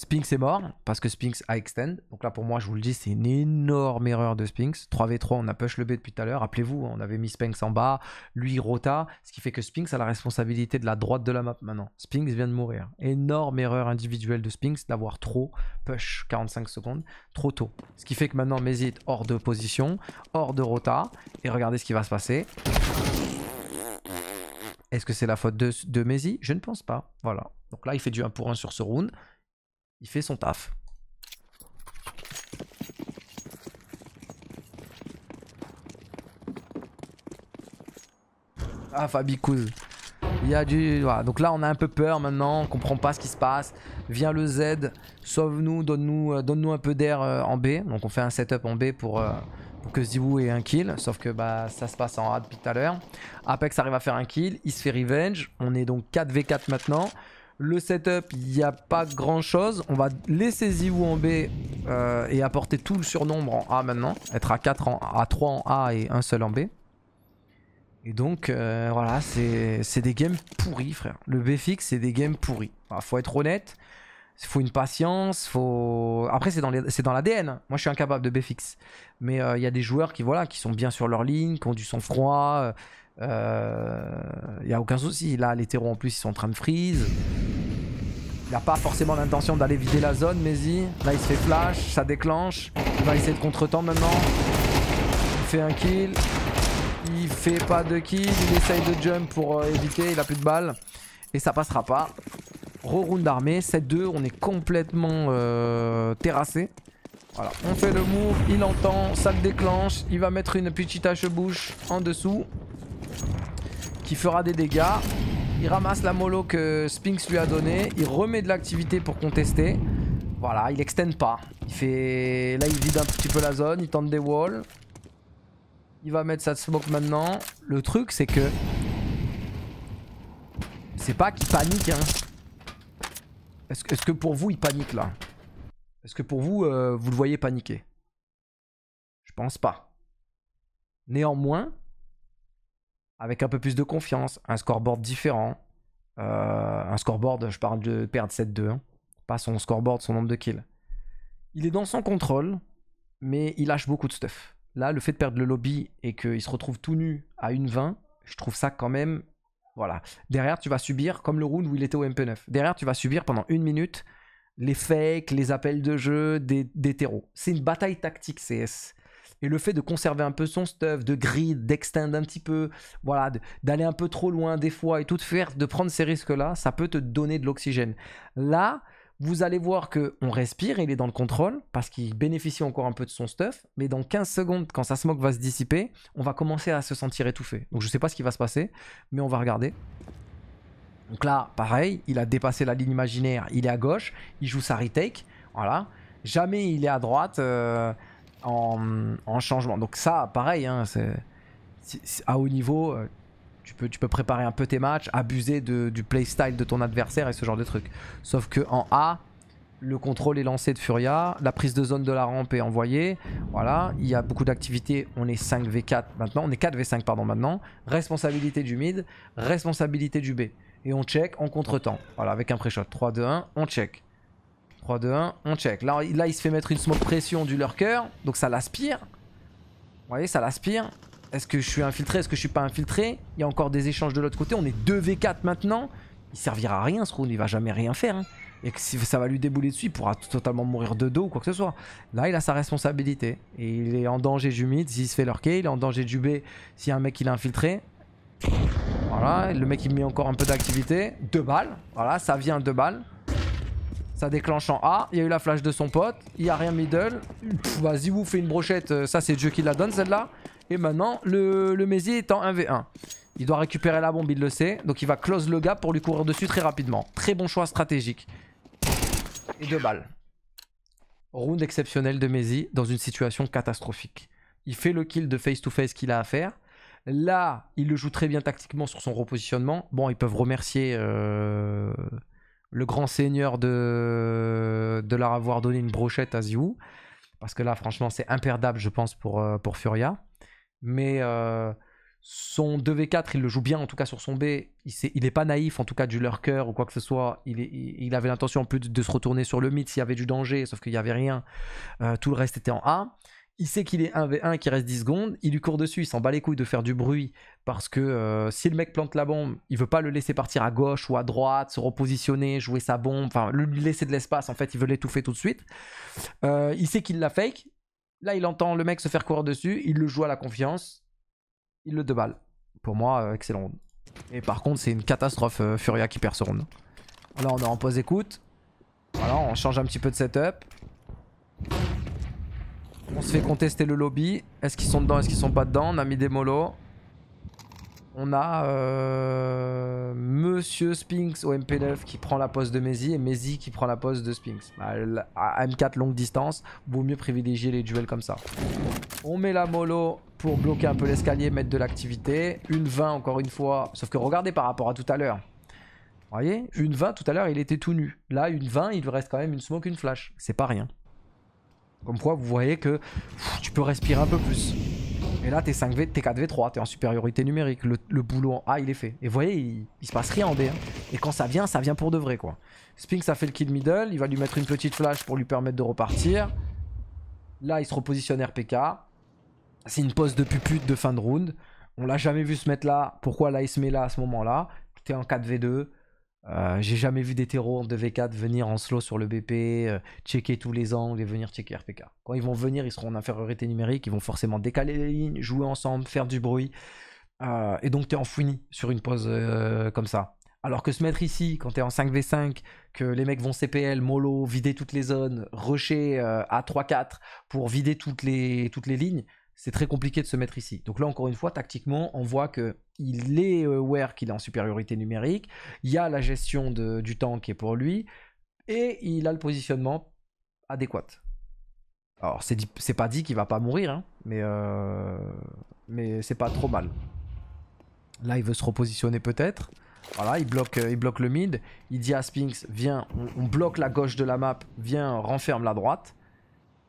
Spinks est mort parce que Spinks a extend. Donc là, pour moi, je vous le dis, c'est une énorme erreur de Spinks. 3v3, on a push le B depuis tout à l'heure. Rappelez-vous, on avait mis Spinks en bas, lui rota, ce qui fait que Spinks a la responsabilité de la droite de la map maintenant. Spinks vient de mourir. Énorme erreur individuelle de Spinks d'avoir trop push 45 secondes trop tôt. Ce qui fait que maintenant, est hors de position, hors de rota. Et regardez ce qui va se passer. Est-ce que c'est la faute de, de Je ne pense pas. Voilà. Donc là, il fait du 1 pour 1 sur ce round il fait son taf. Ah Fabi Il y a du. Voilà. Donc là on a un peu peur maintenant, on comprend pas ce qui se passe. Viens le Z, sauve-nous, donne-nous euh, donne-nous un peu d'air euh, en B. Donc on fait un setup en B pour, euh, que Ziwoo ait un kill. Sauf que bah ça se passe en A depuis tout à l'heure. Apex arrive à faire un kill, il se fait revenge. On est donc 4v4 maintenant. Le setup, il n'y a pas grand chose. On va laisser Zivou en B euh, et apporter tout le surnombre en A maintenant. Être à 4 en à 3 en A et un seul en B. Et donc, euh, voilà, c'est des games pourris, frère. Le BFX, c'est des games pourris. Il bah, faut être honnête. Il Faut une patience, faut. Après, c'est dans l'ADN. Moi, je suis incapable de BFX. Mais euh, il y a des joueurs qui, voilà, qui sont bien sur leur ligne, qui ont du sang-froid. Il euh, n'y a aucun souci. Là, les terreaux en plus, ils sont en train de freeze. Il n'a pas forcément l'intention d'aller vider la zone, mais Là, il se fait flash, ça déclenche. Il va essayer de contre-temps maintenant. Il fait un kill. Il fait pas de kill. Il essaye de jump pour euh, éviter. Il a plus de balles. Et ça passera pas. Re-round d'armée. 7-2. On est complètement euh, terrassé. Voilà, on fait le move, il entend, ça le déclenche, il va mettre une petite hache bouche en dessous qui fera des dégâts. Il ramasse la mollo que Spinks lui a donnée. Il remet de l'activité pour contester. Voilà, il extend pas. Il fait... Là, il vide un petit peu la zone. Il tente des walls. Il va mettre sa smoke maintenant. Le truc, c'est que... C'est pas qu'il panique, hein. Est-ce que, pour vous, il panique, là Est-ce que pour vous, euh, vous le voyez paniquer Je pense pas. Néanmoins, avec un peu plus de confiance, un scoreboard différent. Euh, un scoreboard, je parle de perdre 7-2, hein. pas son scoreboard, son nombre de kills. Il est dans son contrôle, mais il lâche beaucoup de stuff. Là, le fait de perdre le lobby et qu'il se retrouve tout nu à une 20, je trouve ça quand même. Voilà. Derrière, tu vas subir, comme le round où il était au MP9, derrière, tu vas subir pendant une minute les fakes, les appels de jeu des, des terreaux. C'est une bataille tactique CS. Et le fait de conserver un peu son stuff, de grid, d'extendre un petit peu, voilà, d'aller un peu trop loin des fois et tout faire, de prendre ces risques-là, ça peut te donner de l'oxygène. Là, vous allez voir qu'on respire, il est dans le contrôle parce qu'il bénéficie encore un peu de son stuff, mais dans 15 secondes, quand sa smoke va se dissiper, on va commencer à se sentir étouffé. Donc je ne sais pas ce qui va se passer, mais on va regarder. Donc là, pareil, il a dépassé la ligne imaginaire, il est à gauche, il joue sa retake, voilà. Jamais il est à droite. Euh, en, changement. Donc ça, pareil, hein, à haut niveau, euh, tu peux, préparer un peu tes matchs, abuser de, du playstyle de ton adversaire et ce genre de trucs. Sauf que en A, le contrôle est lancé de Furia, la prise de zone de la rampe est envoyée, voilà, il y a beaucoup d'activités, on est 5v4 maintenant, on est 4v5 pardon maintenant, responsabilité du mid, responsabilité du B. Et on check en contre-temps, voilà, avec un pré-shot, 3-2-1, on check. 3, 2, 1, on check. Là, là, il se fait mettre une smoke pression du lurker, donc ça l'aspire. Vous voyez, ça l'aspire. Est-ce que je suis infiltré Est-ce que je suis pas infiltré Il y a encore des échanges de l'autre côté. On est 2v4 maintenant. Il servira à rien ce round, il va jamais rien faire. Hein. Et que si ça va lui débouler dessus, il pourra totalement mourir de dos ou quoi que ce soit. Là, il a sa responsabilité. Et il est en danger du mid s'il se fait lurker. Il est en danger du B s'il y a un mec qui l'a infiltré. Voilà, le mec il met encore un peu d'activité. Deux balles. Voilà, ça vient deux balles. Ça déclenche en A. Il y a eu la flash de son pote. Il n'y a rien middle. Vas-y, vous faites une brochette. Euh, ça, c'est Dieu qui la donne, celle-là. Et maintenant, le, le est en 1v1. Il doit récupérer la bombe, il le sait. Donc il va close le gap pour lui courir dessus très rapidement. Très bon choix stratégique. Et deux balles. Round exceptionnel de Messi dans une situation catastrophique. Il fait le kill de face-to-face qu'il a à faire. Là, il le joue très bien tactiquement sur son repositionnement. Bon, ils peuvent remercier... Euh, le grand seigneur de, de leur avoir donné une brochette à Ziou. Parce que là, franchement, c'est imperdable, je pense, pour, euh, pour Furia. Mais euh, son 2v4, il le joue bien, en tout cas sur son B. Il n'est pas naïf, en tout cas, du leur ou quoi que ce soit. Il, il avait l'intention en plus de se retourner sur le mythe s'il y avait du danger, sauf qu'il n'y avait rien. Euh, tout le reste était en A il sait qu'il est 1v1 qu'il reste 10 secondes, il lui court dessus, il s'en bat les couilles de faire du bruit parce que euh, si le mec plante la bombe, il veut pas le laisser partir à gauche ou à droite, se repositionner, jouer sa bombe, enfin lui laisser de l'espace en fait, il veut l'étouffer tout de suite. Euh, il sait qu'il la fake, là il entend le mec se faire courir dessus, il le joue à la confiance, il le déballe. Pour moi, euh, excellent Et par contre, c'est une catastrophe Furia qui perd ce round. Là, on est en pause écoute. Voilà, on change un petit peu de setup. On se fait contester le lobby. Est-ce qu'ils sont dedans, est-ce qu'ils sont pas dedans On a mis des molos. On a euh, Monsieur Spinks au MP9 qui prend la poste de Messi et Messi qui prend la pose de Spinks. À M4 longue distance, vaut mieux privilégier les duels comme ça. On met la Molo pour bloquer un peu l'escalier, mettre de l'activité. Une 20 encore une fois, sauf que regardez par rapport à tout à l'heure. Vous voyez Une 20 tout à l'heure il était tout nu. Là une 20 il reste quand même une smoke, une flash. C'est pas rien. Comme quoi, vous voyez que tu peux respirer un peu plus. Et là, t'es 5V, t'es 4V3, t'es en supériorité numérique. Le, boulot en A, il est fait. Et vous voyez, il, se passe rien en B. Hein. Et quand ça vient, ça vient pour de vrai, quoi. Spinks a fait le kill middle, il va lui mettre une petite flash pour lui permettre de repartir. Là, il se repositionne RPK. C'est une pose de pupute de fin de round. On l'a jamais vu se mettre là. Pourquoi là, il se met là à ce moment-là T'es en 4v2. Euh, j'ai jamais vu des terreaux de 2v4 venir en slow sur le BP, euh, checker tous les angles et venir checker RPK. Quand ils vont venir, ils seront en infériorité numérique, ils vont forcément décaler les lignes, jouer ensemble, faire du bruit. Euh, et donc tu es en fouini sur une pause comme ça. Alors que se mettre ici, quand tu es en 5v5, que les mecs vont CPL, mollo, vider toutes les zones, rusher à 3-4 pour vider toutes toutes les lignes, c'est très compliqué de se mettre ici. Donc là, encore une fois, tactiquement, on voit que il est euh, aware qu'il est en supériorité numérique, il y a la gestion du temps qui est pour lui, et il a le positionnement adéquat. Alors, c'est pas dit qu'il va pas mourir, hein, mais, euh, mais c'est pas trop mal. Là, il veut se repositionner peut-être. Voilà, il bloque, euh, il bloque le mid. Il dit à Sphinx, viens, on bloque la gauche de la map, viens, renferme la droite.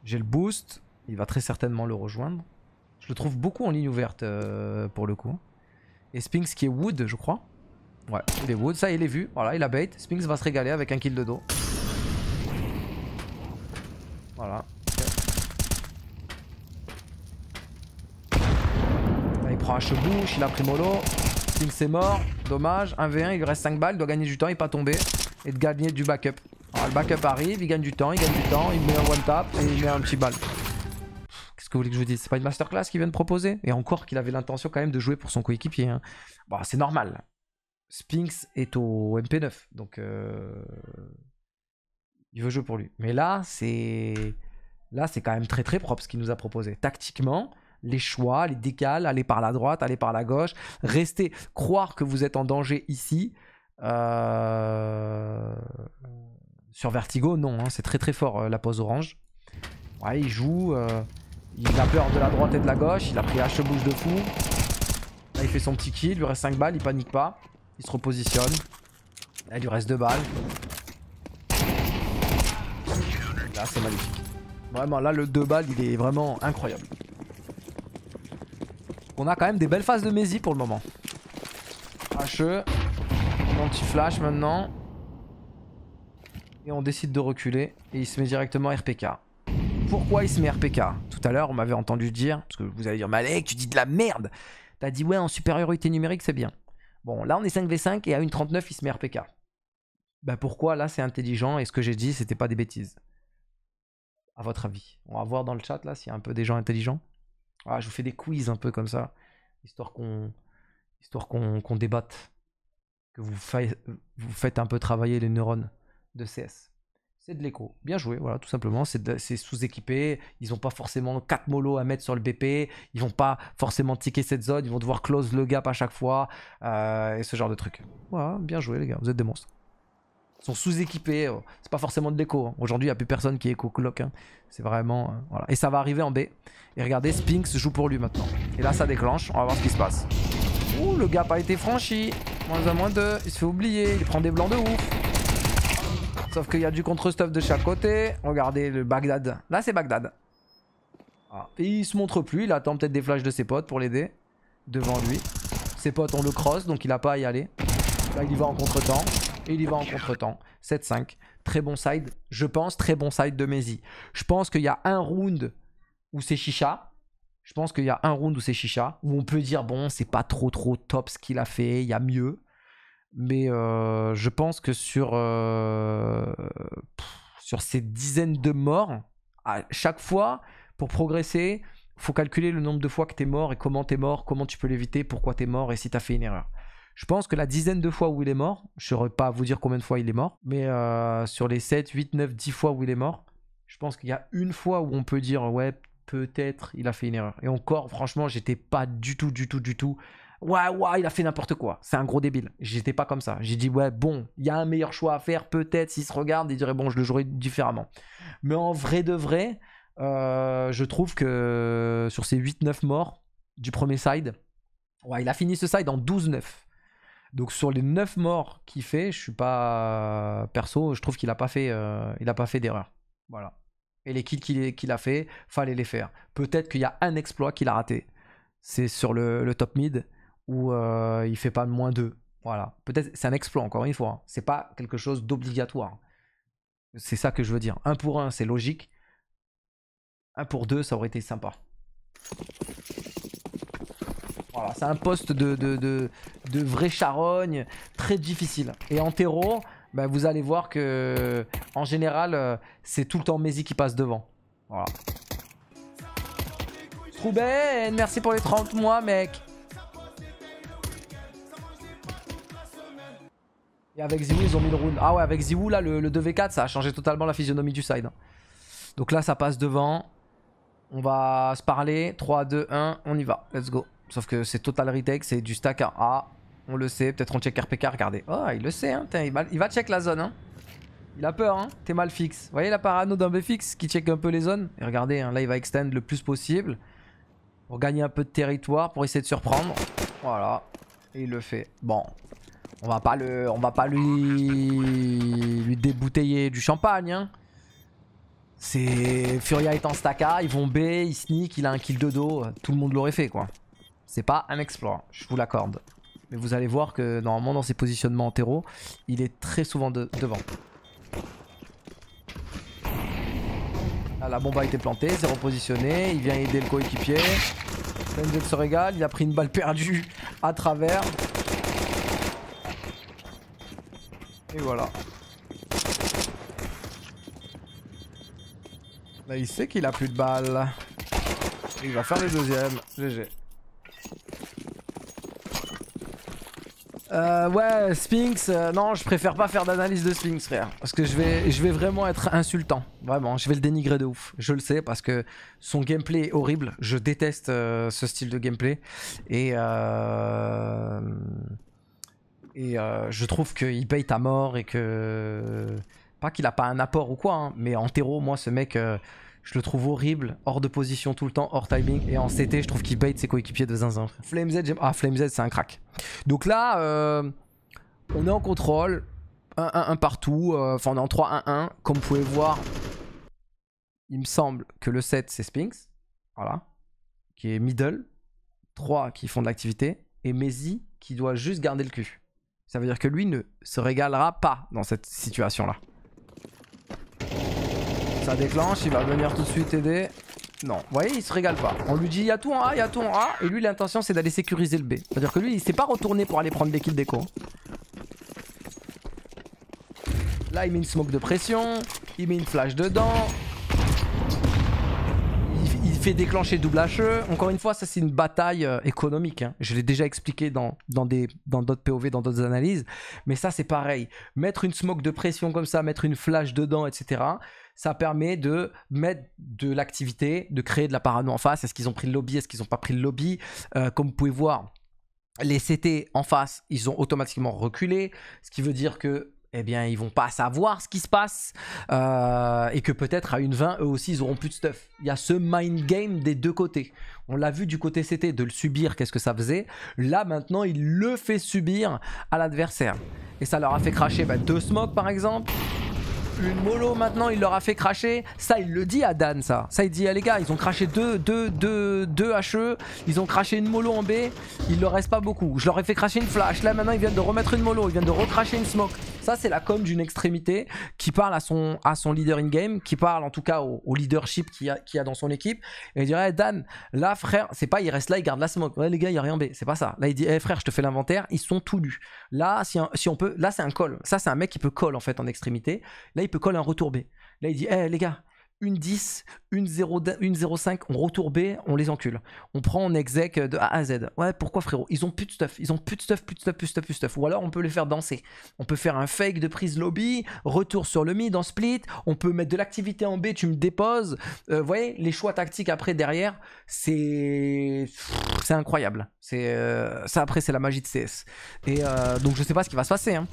J'ai le boost. Il va très certainement le rejoindre. Je le trouve beaucoup en ligne ouverte euh, pour le coup. Et Sphinx qui est Wood, je crois. Ouais, il est Wood. Ça, il est vu. Voilà, il a bait. Sphinx va se régaler avec un kill de dos. Voilà. il prend un bouche il a pris Molo. Sphinx est mort. Dommage. 1v1, il lui reste 5 balles. Il doit gagner du temps, il pas tomber. Et de gagner du backup. Alors, le backup arrive, il gagne du temps, il gagne du temps, il met un one tap et il met un petit ball que vous voulez que je vous dise C'est pas une masterclass qu'il vient de proposer Et encore qu'il avait l'intention quand même de jouer pour son coéquipier. Hein. bah c'est normal. Spinks est au MP9, donc euh, il veut jouer pour lui. Mais là, c'est là, c'est quand même très très propre ce qu'il nous a proposé. Tactiquement, les choix, les décales, aller par la droite, aller par la gauche, rester, croire que vous êtes en danger ici. Euh, sur Vertigo, non, hein, c'est très très fort euh, la pose orange. Ouais, il joue. Il a peur de la droite et de la gauche. Il a pris H-bouche de fou. Là, il fait son petit kill. Il lui reste 5 balles. Il panique pas. Il se repositionne. Là, il lui reste 2 balles. Là, c'est magnifique. Vraiment, là, le 2 balles, il est vraiment incroyable. On a quand même des belles phases de Messi pour le moment. HE. Mon petit flash maintenant. Et on décide de reculer. Et il se met directement RPK pourquoi il se met RPK Tout à l'heure, on m'avait entendu dire, parce que vous allez dire, Malek, tu dis de la merde T'as dit, ouais, en supériorité numérique, c'est bien. Bon, là, on est 5v5 et à 1.39, il se met RPK. Bah ben, pourquoi là, c'est intelligent et ce que j'ai dit, c'était pas des bêtises À votre avis. On va voir dans le chat, là, s'il y a un peu des gens intelligents. Ah, je vous fais des quiz un peu comme ça, histoire qu'on histoire qu'on débatte, que vous, vous faites un peu travailler les neurones de CS. C'est de l'écho. Bien joué, voilà, tout simplement. C'est sous-équipé. Ils n'ont pas forcément 4 molos à mettre sur le BP. Ils vont pas forcément ticker cette zone. Ils vont devoir close le gap à chaque fois. Euh, et ce genre de truc. Voilà, bien joué, les gars. Vous êtes des monstres. Ils sont sous-équipés. Euh, c'est pas forcément de l'écho. Hein. Aujourd'hui, il n'y a plus personne qui écho clock. Hein. C'est vraiment. Euh, voilà. Et ça va arriver en B. Et regardez, Spinks joue pour lui maintenant. Et là, ça déclenche. On va voir ce qui se passe. Ouh, le gap a été franchi. Moins un, moins deux, Il se fait oublier. Il prend des blancs de ouf. Sauf qu'il y a du contre-stuff de chaque côté. Regardez le Bagdad. Là, c'est Bagdad. Ah. Et il se montre plus. Il attend peut-être des flashs de ses potes pour l'aider. Devant lui. Ses potes, on le cross, donc il n'a pas à y aller. Là, il y va en contre-temps. Et il y va en contre-temps. 7-5. Très bon side. Je pense, très bon side de Mezi. Je pense qu'il y a un round où c'est Chicha. Je pense qu'il y a un round où c'est Chicha. Où on peut dire, bon, c'est pas trop trop top ce qu'il a fait. Il y a mieux. Mais euh, je pense que sur, euh, sur ces dizaines de morts, à chaque fois, pour progresser, faut calculer le nombre de fois que tu es mort et comment tu es mort, comment tu peux l'éviter, pourquoi tu es mort et si tu as fait une erreur. Je pense que la dizaine de fois où il est mort, je ne saurais pas à vous dire combien de fois il est mort, mais euh, sur les 7, 8, 9, 10 fois où il est mort, je pense qu'il y a une fois où on peut dire ouais, peut-être il a fait une erreur. Et encore, franchement, j'étais pas du tout, du tout, du tout ouais, ouais, il a fait n'importe quoi. C'est un gros débile. J'étais pas comme ça. J'ai dit, ouais, bon, il y a un meilleur choix à faire, peut-être, s'il se regarde, il dirait, bon, je le jouerai différemment. Mais en vrai de vrai, euh, je trouve que sur ces 8-9 morts du premier side, ouais, il a fini ce side en 12-9. Donc sur les 9 morts qu'il fait, je suis pas perso, je trouve qu'il a pas fait, euh, il a pas fait d'erreur. Voilà. Et les kills qu'il a fait, fallait les faire. Peut-être qu'il y a un exploit qu'il a raté. C'est sur le top mid où euh, il fait pas moins 2. Voilà. Peut-être c'est un exploit, encore une fois. Hein. C'est pas quelque chose d'obligatoire. C'est ça que je veux dire. 1 pour 1, c'est logique. 1 pour 2, ça aurait été sympa. Voilà, c'est un poste de, de, de, de vraie charogne, très difficile. Et en terreau, bah vous allez voir que en général, euh, c'est tout le temps Messi qui passe devant. Voilà. Trouben, merci pour les 30 mois, mec. Et avec Ziwu, ils ont mis le round. Ah ouais, avec Ziwu, là, le, 2v4, ça a changé totalement la physionomie du side. Donc là, ça passe devant. On va se parler. 3, 2, 1, on y va. Let's go. Sauf que c'est total retake, c'est du stack à A. On le sait, peut-être on check RPK, regardez. Oh, il le sait, hein. il, va, check la zone. Hein. Il a peur, hein. t'es mal fixe. Vous voyez la parano d'un BFX qui check un peu les zones Et regardez, hein, là il va extend le plus possible. Pour gagner un peu de territoire, pour essayer de surprendre. Voilà. Et il le fait. Bon, on va pas le, on va pas lui, lui débouteiller du champagne. Hein. C'est Furia est en stacca, ils vont B, ils sneak, il a un kill de dos, tout le monde l'aurait fait quoi. C'est pas un exploit, je vous l'accorde. Mais vous allez voir que normalement dans ses positionnements en terreau, il est très souvent devant. Ah, la bombe a été plantée, c'est repositionné, il vient aider le coéquipier. Benzel se régale, il a pris une balle perdue à travers. Et voilà. il sait qu'il a plus de balles. Il va faire le deuxième. GG. Euh, ouais, Sphinx, euh, non, je préfère pas faire d'analyse de Sphinx, frère. Parce que je vais, je vais vraiment être insultant. Vraiment, je vais le dénigrer de ouf. Je le sais parce que son gameplay est horrible. Je déteste euh, ce style de gameplay. Et. Euh... Et euh, je trouve qu'il bait à mort et que. Pas qu'il a pas un apport ou quoi, hein, mais en terreau, moi, ce mec, euh, je le trouve horrible, hors de position tout le temps, hors timing. Et en CT, je trouve qu'il bait ses coéquipiers de zinzin. Flame Ah, Flame c'est un crack. Donc là, euh, on est en contrôle. 1-1-1 partout. Enfin, on est en 3-1-1. Comme vous pouvez voir, il me semble que le 7, c'est Sphinx, Voilà. Qui est middle. 3 qui font de l'activité. Et Maisy qui doit juste garder le cul. Ça veut dire que lui ne se régalera pas dans cette situation-là. Ça déclenche, il va venir tout de suite aider. Non, vous voyez, il se régale pas. On lui dit il y a tout en A, il y a tout en A. Et lui, l'intention, c'est d'aller sécuriser le B. C'est-à-dire que lui, il s'est pas retourné pour aller prendre des kills déco. Là, il met une smoke de pression. Il met une flash dedans fait déclencher double HE. Encore une fois, ça c'est une bataille euh, économique. Hein. Je l'ai déjà expliqué dans des dans d'autres POV, dans d'autres analyses. Mais ça c'est pareil. Mettre une smoke de pression comme ça, mettre une flash dedans, etc. Ça permet de mettre de l'activité, de créer de la parano en face. Est-ce qu'ils ont pris le lobby Est-ce qu'ils n'ont pas pris le lobby euh, Comme vous pouvez voir, les CT en face, ils ont automatiquement reculé, ce qui veut dire que eh bien, ils vont pas savoir ce qui se passe euh, et que peut-être à une 20, eux aussi, ils auront plus de stuff. Il y a ce mind game des deux côtés. On l'a vu du côté CT, de le subir, qu'est-ce que ça faisait. Là, maintenant, il le fait subir à l'adversaire. Et ça leur a fait cracher bah, deux smokes, par exemple. Une mollo maintenant, il leur a fait cracher. Ça, il le dit à Dan, ça. Ça, il dit, ah, les gars, ils ont craché deux, deux, deux, deux HE. Ils ont craché une mollo en B. Il leur reste pas beaucoup. Je leur ai fait cracher une flash. Là, maintenant, ils viennent de remettre une mollo. Ils viennent de recracher une smoke. Ça, c'est la com d'une extrémité qui parle à son, à son leader in-game, qui parle en tout cas au, leadership qu'il y, a, dans son équipe. Et il dirait, hey, Dan, là, frère, c'est pas, il reste là, il garde la smoke. Ouais, les gars, il n'y a rien B. C'est pas ça. Là, il dit, hey, eh, frère, je te fais l'inventaire. Ils sont tous nus. Là, si, on peut, là, c'est un call. Ça, c'est un mec qui peut call en fait en extrémité. Là, il peut call un retour B. Là, il dit, hey, eh, les gars, une 10, une 0,5, une 0, 5, on B, on les encule. On prend en exec de A à Z. Ouais, pourquoi frérot Ils ont plus de stuff, ils ont plus de stuff, plus de stuff, plus de stuff, plus de stuff. Ou alors on peut les faire danser. On peut faire un fake de prise lobby, retour sur le mid en split, on peut mettre de l'activité en B, tu me déposes. Euh, vous voyez, les choix tactiques après derrière, c'est c'est incroyable. C'est euh, ça après c'est la magie de CS. Et euh, donc je sais pas ce qui va se passer hein.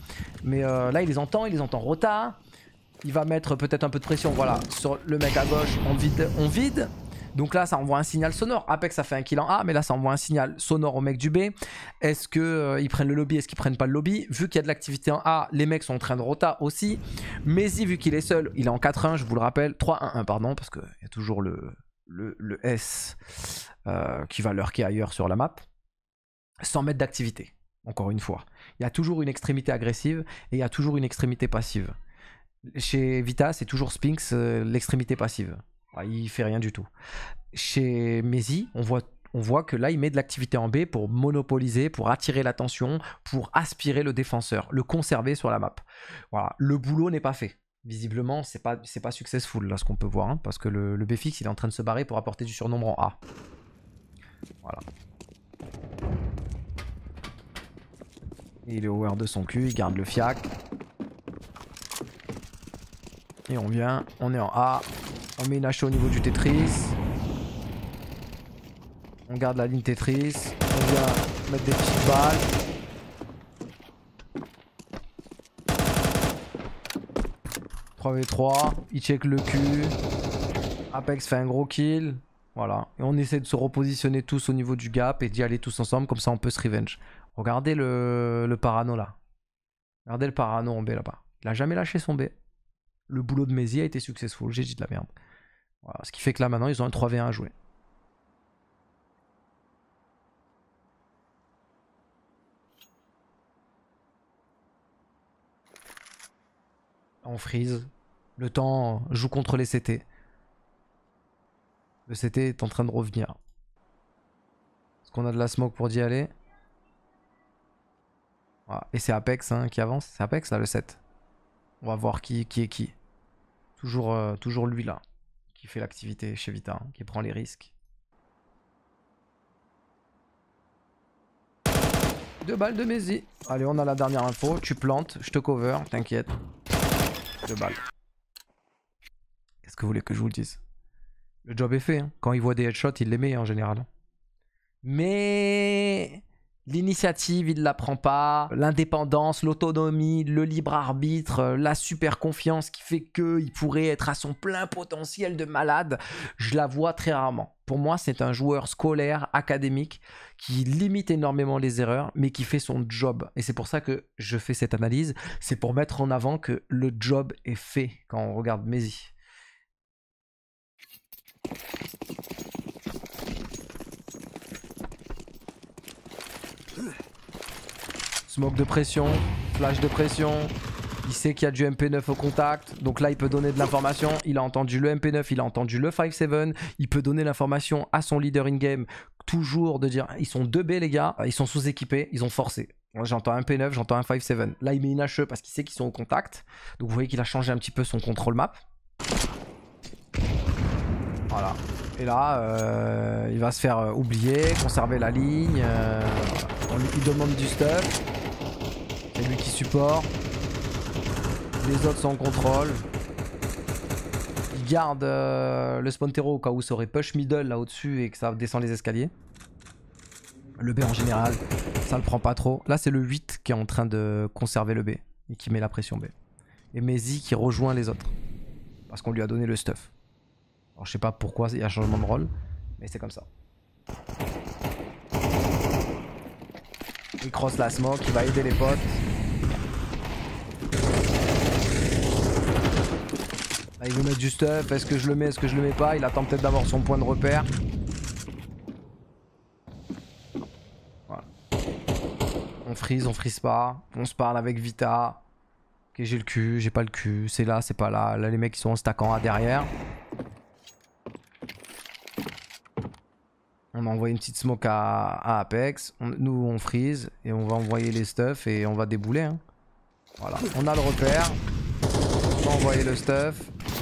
Mais là, il les entend, il les entend retard. Il va mettre peut-être un peu de pression, voilà, sur le mec à gauche, on vide, on vide. Donc là, ça envoie un signal sonore. Apex, ça fait un kill en A, mais là, ça envoie un signal sonore au mec du B. Est-ce qu'ils euh, ils prennent le lobby Est-ce qu'ils prennent pas le lobby Vu qu'il y a de l'activité en A, les mecs sont en train de rota aussi. y vu qu'il est seul, il est en 4-1, je vous le rappelle. 3-1-1, pardon, parce qu'il y a toujours le, S euh, qui va lurker ailleurs sur la map. Sans mettre d'activité, encore une fois. Il y a toujours une extrémité agressive et il y a toujours une extrémité passive. Chez Vita, c'est toujours Sphinx, euh, l'extrémité passive. il fait rien du tout. Chez Mezi, on voit, on voit que là, il met de l'activité en B pour monopoliser, pour attirer l'attention, pour aspirer le défenseur, le conserver sur la map. Voilà, le boulot n'est pas fait. Visiblement, c'est pas, c'est pas successful là ce qu'on peut voir, hein, parce que le, le b il est en train de se barrer pour apporter du surnombre en A. Voilà. Il est au de son cul, il garde le fiac. Et on vient, on est en A. On met une hache au niveau du Tetris. On garde la ligne Tetris. On vient mettre des petites balles. 3 v 3 il check le cul. Apex fait un gros kill. Voilà. Et on essaie de se repositionner tous au niveau du gap et d'y aller tous ensemble, comme ça on peut se revenge. Regardez le, le parano là. Regardez le parano en B là-bas. Il a jamais lâché son B le boulot de Mézi a été successful. J'ai dit de la merde. ce qui fait que là maintenant ils ont un 3v1 à jouer. On freeze. Le temps joue contre les CT. Le CT est en train de revenir. Est-ce qu'on a de la smoke pour d'y aller Et c'est Apex hein, qui avance. C'est Apex là le 7. On va voir qui, qui est qui. Euh, toujours, lui là, qui fait l'activité chez Vita, hein, qui prend les risques. Deux balles de Maisy. Allez, on a la dernière info. Tu plantes, je te cover, t'inquiète. Deux balles. Qu'est-ce que vous voulez que je vous le dise Le job est fait. Hein. Quand il voit des headshots, il les met en général. Mais L'initiative, il ne la prend pas. L'indépendance, l'autonomie, le libre arbitre, euh, la super confiance qui fait qu'il pourrait être à son plein potentiel de malade, je la vois très rarement. Pour moi, c'est un joueur scolaire, académique, qui limite énormément les erreurs, mais qui fait son job. Et c'est pour ça que je fais cette analyse. C'est pour mettre en avant que le job est fait quand on regarde Messi. Smoke de pression, flash de pression. Il sait qu'il y a du MP9 au contact. Donc là, il peut donner de l'information. Il a entendu le MP9, il a entendu le 5-7. Il peut donner l'information à son leader in-game. Toujours de dire ils sont 2B, les gars. Ils sont sous-équipés. Ils ont forcé. J'entends un P9, j'entends un 5-7. Là, il met une HE parce qu'il sait qu'ils sont au contact. Donc vous voyez qu'il a changé un petit peu son contrôle map. Voilà. Et là, euh, il va se faire euh, oublier, conserver la ligne. il euh, on lui demande du stuff. C'est lui qui supporte. Les autres sont en contrôle. Il garde le Spontero au cas où ça aurait push middle là au-dessus et que ça descend les escaliers. Le B en général, ça le prend pas trop. Là, c'est le 8 qui est en train de conserver le B et qui met la pression B. Et Maisy qui rejoint les autres parce qu'on lui a donné le stuff je sais pas pourquoi il y a un changement de rôle, mais c'est comme ça. Il cross la smoke, il va aider les potes. Là, il veut mettre du stuff, est-ce que je le mets, est-ce que je le mets pas Il attend peut-être d'avoir son point de repère. On frise, on frise pas. On se parle avec Vita. Ok, j'ai le cul, j'ai pas le cul. C'est là, c'est pas là. Là, les mecs, ils sont en stackant à derrière. On a envoyé une petite smoke à, Apex. nous, on freeze et on va envoyer les stuff et on va débouler. Hein. Voilà, on a le repère. On va envoyer le stuff.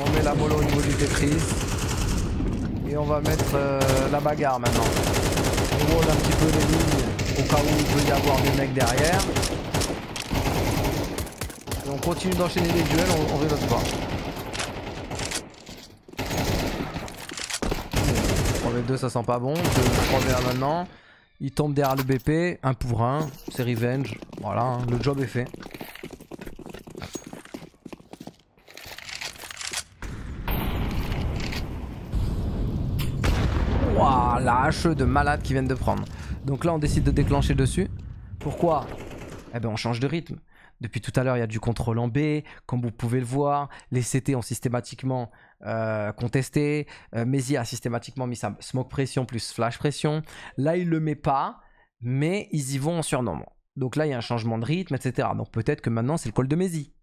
On met la mollo au niveau du Tetris. Et on va mettre euh, la bagarre maintenant. On roule un petit peu les lignes au cas où il peut y avoir des mecs derrière. Et on continue d'enchaîner les duels, on, on pas. 2 euh, ça sent pas bon, 2 3 maintenant. Il tombe derrière le BP, 1 pour 1, c'est revenge, voilà, hein, le job est fait. Waouh, la hache de malade qui viennent de prendre. Donc là on décide de déclencher dessus. Pourquoi Eh ben on change de rythme. Depuis tout à l'heure, il y a du contrôle en B, comme vous pouvez le voir. Les CT ont systématiquement euh, contesté. Euh, a systématiquement mis sa smoke pression plus flash pression. Là, il ne le met pas, mais ils y vont en surnombre. Donc là, il y a un changement de rythme, etc. Donc peut-être que maintenant, c'est le call de Mezi.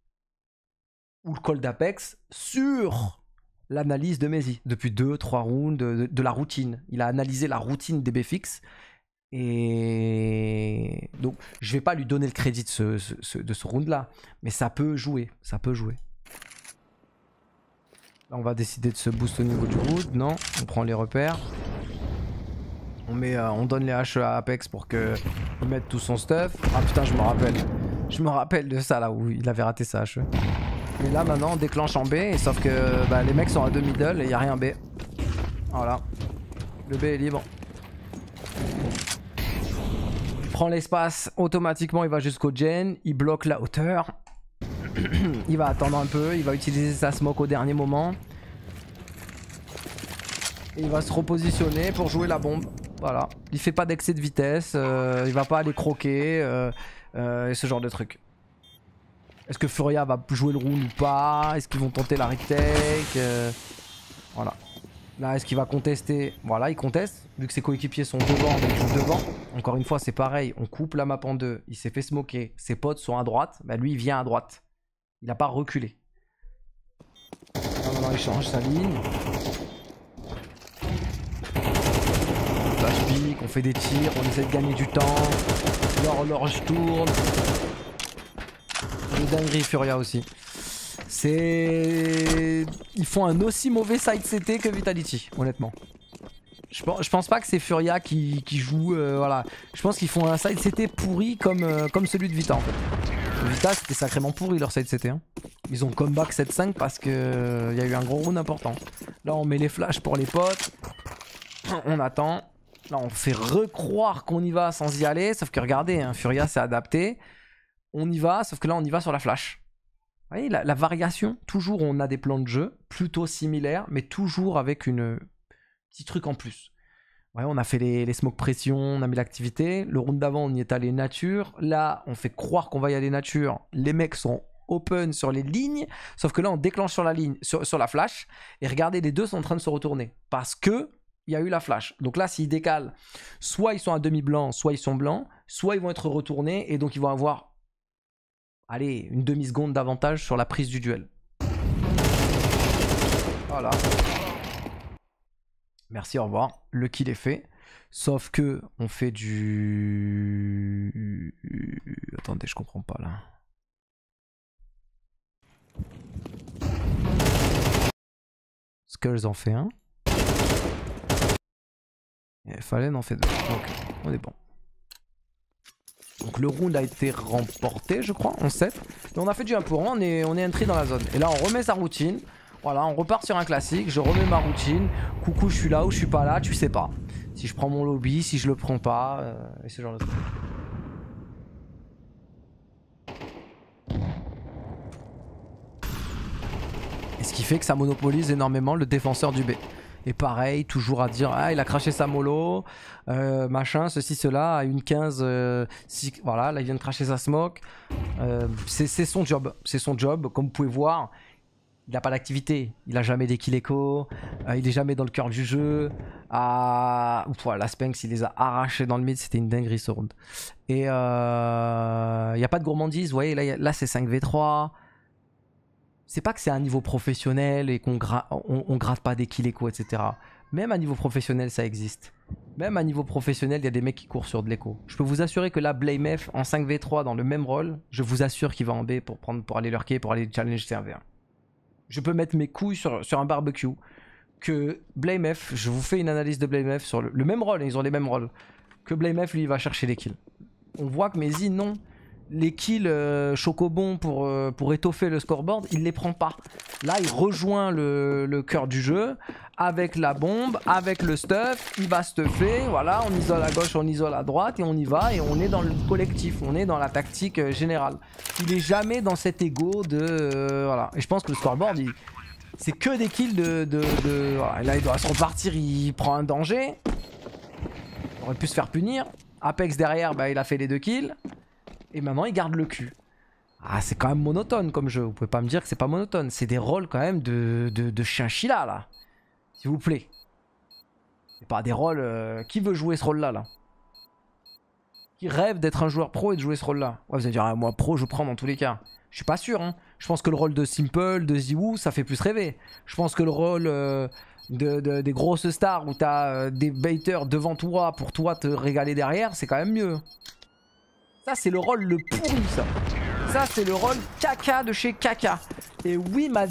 Ou le call d'Apex sur l'analyse de Mezi. Depuis 2-3 rounds de, de, la routine. Il a analysé la routine des BFX et donc, je vais pas lui donner le crédit de ce, round-là, mais ça peut jouer, ça peut jouer. Là, on va décider de se boost au niveau du round, non On prend les repères. On, met, euh, on donne les HE à Apex pour que mette tout son stuff. Ah putain, je me rappelle. Je me rappelle de ça là où il avait raté sa HE. Et là maintenant on déclenche en B, sauf que bah, les mecs sont à deux middle et il a rien B. Voilà. Le B est libre prend l'espace, automatiquement il va jusqu'au gen, il bloque la hauteur. il va attendre un peu, il va utiliser sa smoke au dernier moment. Et il va se repositionner pour jouer la bombe. Voilà. Il fait pas d'excès de vitesse, euh, il va pas aller croquer euh, euh, et ce genre de trucs. Est-ce que Furia va jouer le round ou pas Est-ce qu'ils vont tenter la retake Voilà. Là, est-ce qu'il va contester Voilà, il conteste, vu que ses coéquipiers sont devant, ils sont devant. Encore une fois, c'est pareil. On coupe la map en deux. Il s'est fait smoker. Ses potes sont à droite. Bah, lui, il vient à droite. Il n'a pas reculé. il change sa ligne. Flash on fait des tirs, on essaie de gagner du temps. L'horloge tourne. Le dinguerie Furia aussi. C'est. Ils font un aussi mauvais side CT que Vitality, honnêtement. Je, pense pas que c'est Furia qui, joue. Euh, voilà. Je pense qu'ils font un side CT pourri comme, euh, comme celui de Vita en Vita c'était sacrément pourri leur side CT. Hein. Ils ont comeback 7-5 parce qu'il euh, y a eu un gros round important. Là on met les flashs pour les potes. On attend. Là on fait recroire qu'on y va sans y aller. Sauf que regardez, hein, Furia s'est adapté. On y va, sauf que là on y va sur la flash. Vous voyez la variation, toujours on a des plans de jeu plutôt similaires, mais toujours avec une truc en plus. Ouais, on a fait les, les smokes pression, on a mis l'activité. Le round d'avant, on y est allé nature. Là, on fait croire qu'on va y aller nature. Les mecs sont open sur les lignes, sauf que là, on déclenche sur la ligne, sur, la flash. Et regardez, les deux sont en train de se retourner parce que il y a eu la flash. Donc là, s'ils décalent, soit ils sont à demi blanc, soit ils sont blancs, soit ils vont être retournés et donc ils vont avoir, allez, une demi seconde d'avantage sur la prise du duel. Voilà. Merci, au revoir. Le kill est fait. Sauf que on fait du... Attendez, je comprends pas là. Skulls en fait un. Et Fallen en fait deux. Ok, on est bon. Donc le round a été remporté je crois, en 7. Et on a fait du 1 pour 1, on est, on est entré dans la zone. Et là on remet sa routine. Voilà, on repart sur un classique, je remets ma routine. Coucou, je suis là ou je suis pas là, tu sais pas. Si je prends mon lobby, si je le prends pas, euh, et ce genre de trucs. Et ce qui fait que ça monopolise énormément le défenseur du B. Et pareil, toujours à dire, ah, il a craché sa mollo, euh, machin, ceci, cela, à une 15, euh, voilà, là, il vient de cracher sa smoke. c'est son job, c'est son job, comme vous pouvez voir il n'a pas d'activité, il a jamais des kill échos, il est jamais dans le cœur du jeu. Ah, voilà, la sphinx, il les a arrachés dans le mid, c'était une dinguerie ce round. Et euh, il y n'y a pas de gourmandise, vous voyez, là, c'est 5v3. C'est pas que c'est un niveau professionnel et qu'on gratte pas des kill écho, etc. Même à niveau professionnel, ça existe. Même à niveau professionnel, il y a des mecs qui courent sur de l'écho. Je peux vous assurer que là, Blamef en 5v3 dans le même rôle, je vous assure qu'il va en B pour, prendre, pour aller lurker, pour aller challenger un 1 je peux mettre mes couilles sur, un barbecue que BlameF, je vous fais une analyse de BlameF sur le, même rôle, ils ont les mêmes rôles, que BlameF lui il va chercher les kills. On voit que Maisie non, les kills euh, chocobon pour, euh, pour étoffer le scoreboard, il les prend pas. Là, il rejoint le, le, cœur du jeu avec la bombe, avec le stuff. Il va stuffer. Voilà, on isole à gauche, on isole à droite et on y va. Et on est dans le collectif, on est dans la tactique euh, générale. Il est jamais dans cet ego de. Euh, voilà. Et je pense que le scoreboard, c'est que des kills de. de, voilà. Là, il doit se repartir, il prend un danger. Il aurait pu se faire punir. Apex derrière, bah, il a fait les deux kills et maintenant il garde le cul. Ah, c'est quand même monotone comme jeu. Vous pouvez pas me dire que c'est pas monotone. C'est des rôles quand même de, de, de chinchilla, là. S'il vous plaît. C'est pas des rôles... Euh, qui veut jouer ce rôle-là, là, Qui rêve d'être un joueur pro et de jouer ce rôle-là Ouais, vous allez dire, ah, moi, pro, je prends dans tous les cas. Je suis pas sûr, hein. Je pense que le rôle de Simple, de Ziwoo, ça fait plus rêver. Je pense que le rôle... Euh, de, des grosses stars où t'as euh, des baiters devant toi pour toi te régaler derrière, c'est quand même mieux. Ça, c'est le rôle le pourri, ça. Ça, c'est le rôle caca de chez caca. Et oui, ma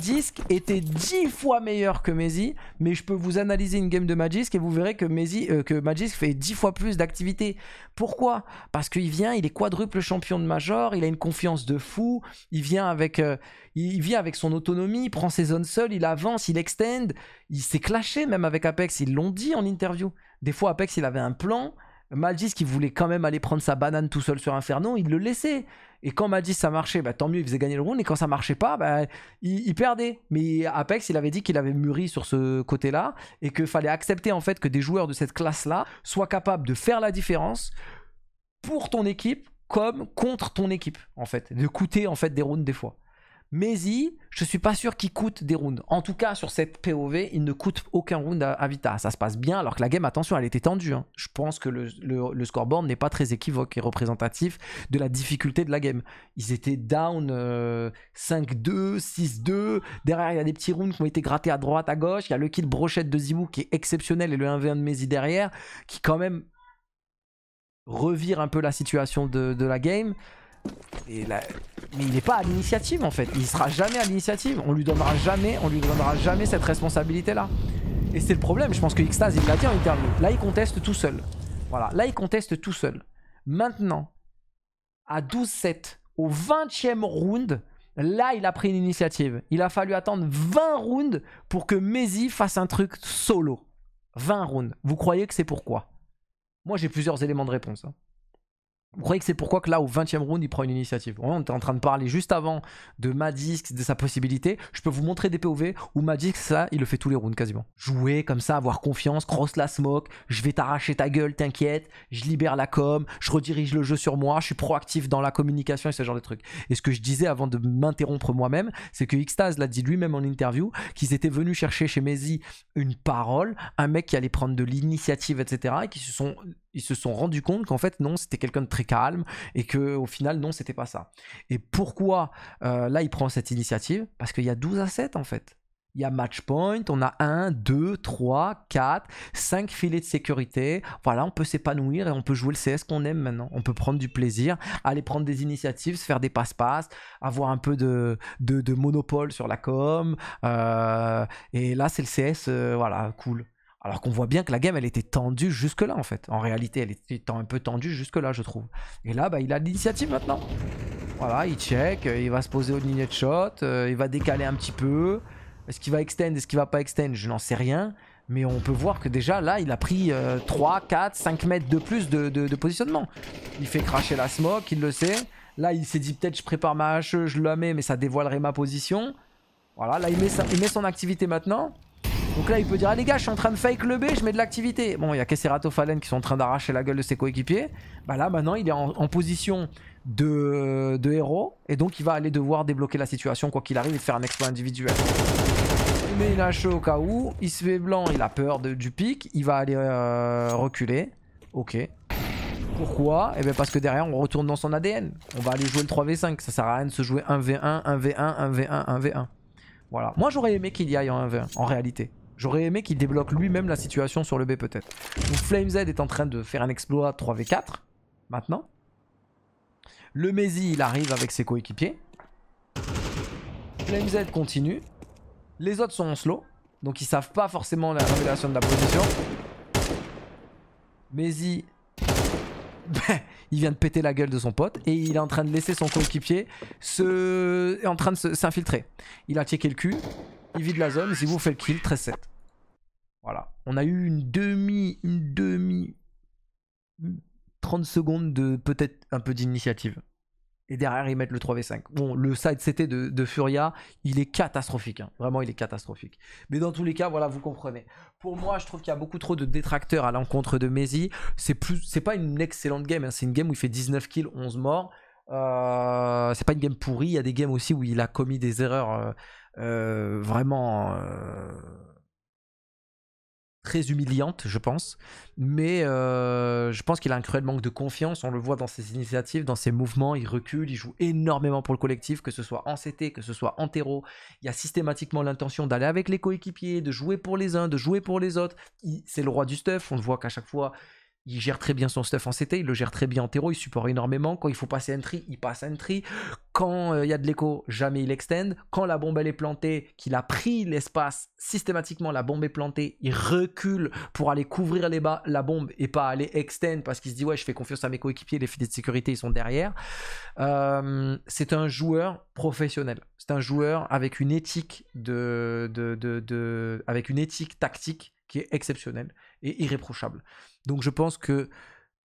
était 10 fois meilleur que Maisy, mais je peux vous analyser une game de Magisk et vous verrez que, Mezi, euh, que Magisk fait 10 fois plus d'activité. Pourquoi Parce qu'il vient, il est quadruple champion de Major, il a une confiance de fou, il vient avec, euh, il vient avec son autonomie, il prend ses zones seules, il avance, il extend, il s'est clashé même avec Apex, ils l'ont dit en interview. Des fois, Apex, il avait un plan, Maldis qui voulait quand même aller prendre sa banane tout seul sur Inferno, il le laissait. Et quand Maldis ça marchait, bah, tant mieux, il faisait gagner le round. Et quand ça marchait pas, bah, il, perdait. Mais Apex, il avait dit qu'il avait mûri sur ce côté-là et qu'il fallait accepter en fait que des joueurs de cette classe-là soient capables de faire la différence pour ton équipe comme contre ton équipe en fait, de coûter en fait des rounds des fois. Maisy, je ne suis pas sûr qu'il coûte des rounds. En tout cas, sur cette POV, il ne coûte aucun round à, Vita. Ça se passe bien, alors que la game, attention, elle était tendue. Hein. Je pense que le, scoreboard n'est pas très équivoque et représentatif de la difficulté de la game. Ils étaient down 5-2, euh, 6-2. Derrière, il y a des petits rounds qui ont été grattés à droite, à gauche. Il y a le kill brochette de Zibou qui est exceptionnel et le 1 1 de Maisy derrière, qui quand même revire un peu la situation de, de la game mais il n'est pas à l'initiative en fait. Il sera jamais à l'initiative. On lui donnera jamais, on lui donnera jamais cette responsabilité là. Et c'est le problème. Je pense que Xtase il l'a dit en interview. Là il conteste tout seul. Voilà. Là il conteste tout seul. Maintenant, à 12-7, au 20e round, là il a pris une initiative. Il a fallu attendre 20 rounds pour que Maisy fasse un truc solo. 20 rounds. Vous croyez que c'est pourquoi Moi j'ai plusieurs éléments de réponse. Hein. Vous croyez que c'est pourquoi que là, au 20 e round, il prend une initiative On était en train de parler juste avant de disque, de sa possibilité. Je peux vous montrer des POV où Madisk, ça, il le fait tous les rounds quasiment. Jouer comme ça, avoir confiance, cross la smoke, je vais t'arracher ta gueule, t'inquiète, je libère la com, je redirige le jeu sur moi, je suis proactif dans la communication et ce genre de trucs. Et ce que je disais avant de m'interrompre moi-même, c'est que Xtaz l'a dit lui-même en interview, qu'ils étaient venus chercher chez Mezi une parole, un mec qui allait prendre de l'initiative, etc., et qui se sont ils se sont rendus compte qu'en fait non c'était quelqu'un de très calme et que au final non c'était pas ça. Et pourquoi euh, là il prend cette initiative Parce qu'il y a 12 à 7 en fait. Il y a match point, on a 1, 2, 3, 4, 5 filets de sécurité. Voilà, on peut s'épanouir et on peut jouer le CS qu'on aime maintenant. On peut prendre du plaisir, aller prendre des initiatives, se faire des passe-passe, avoir un peu de, de, monopole sur la com. Euh, et là, c'est le CS, euh, voilà, cool. Alors qu'on voit bien que la game, elle était tendue jusque-là, en fait. En réalité, elle était un peu tendue jusque-là, je trouve. Et là, bah, il a l'initiative maintenant. Voilà, il check, euh, il va se poser au ligne de shot, euh, il va décaler un petit peu. Est-ce qu'il va extend, est-ce qu'il va pas extend Je n'en sais rien. Mais on peut voir que déjà, là, il a pris 3, 4, 5 mètres de plus de, positionnement. Il fait cracher la smoke, il le sait. Là, il s'est dit peut-être je prépare ma hache je la mets, mais ça dévoilerait ma position. Voilà, là, il met, il met son activité maintenant. Donc là, il peut dire ah, les gars, je suis en train de fake le B, je mets de l'activité. Bon, il y a Kesserato Fallen qui sont en train d'arracher la gueule de ses coéquipiers. Bah là, maintenant, il est en, position de, héros et donc il va aller devoir débloquer la situation quoi qu'il arrive et faire un exploit individuel. Mais il a chaud au cas où, il se fait blanc, il a peur du pic, il va aller euh, reculer. Ok, pourquoi Eh bien parce que derrière on retourne dans son ADN. On va aller jouer le 3v5. Ça sert à rien de se jouer 1v1, 1v1, 1v1, 1v1. Voilà. Moi j'aurais aimé qu'il y aille en 1v1 en réalité. J'aurais aimé qu'il débloque lui-même la situation sur le B peut-être. Donc Flame Z est en train de faire un exploit 3v4 maintenant. Le Mezi il arrive avec ses coéquipiers. Flame continue. Les autres sont en slow. Donc ils savent pas forcément la révélation de la position. Mezi. il vient de péter la gueule de son pote et il est en train de laisser son coéquipier en train de s'infiltrer. Il a checké le cul, il vide la zone. si vous faites le kill, 13-7. Voilà. On a eu une demi, une demi, 30 secondes de peut-être un peu d'initiative. Et derrière, ils mettent le 3v5. Bon, le side CT de, Furia, il est catastrophique. Hein. Vraiment, il est catastrophique. Mais dans tous les cas, voilà, vous comprenez. Pour moi, je trouve qu'il y a beaucoup trop de détracteurs à l'encontre de Messi. C'est plus, c'est pas une excellente game. Hein. C'est une game où il fait 19 kills, 11 morts. Euh, c'est pas une game pourrie. Il y a des games aussi où il a commis des erreurs. Euh, euh, vraiment euh, très humiliante, je pense. Mais euh, je pense qu'il a un cruel manque de confiance. On le voit dans ses initiatives, dans ses mouvements. Il recule, il joue énormément pour le collectif, que ce soit en CT, que ce soit en terreau. Il y a systématiquement l'intention d'aller avec les coéquipiers, de jouer pour les uns, de jouer pour les autres. C'est le roi du stuff. On le voit qu'à chaque fois, il gère très bien son stuff en CT, il le gère très bien en terreau, il supporte énormément. Quand il faut passer un tri, il passe un tri. Quand euh, il y a de l'écho, jamais il extend. Quand la bombe elle est plantée, qu'il a pris l'espace, systématiquement la bombe est plantée, il recule pour aller couvrir les bas, la bombe et pas aller extend parce qu'il se dit ouais je fais confiance à mes coéquipiers, les filets de sécurité ils sont derrière. Euh, c'est un joueur professionnel. C'est un joueur avec une éthique de, de, de avec une éthique tactique qui est exceptionnel et irréprochable. Donc je pense que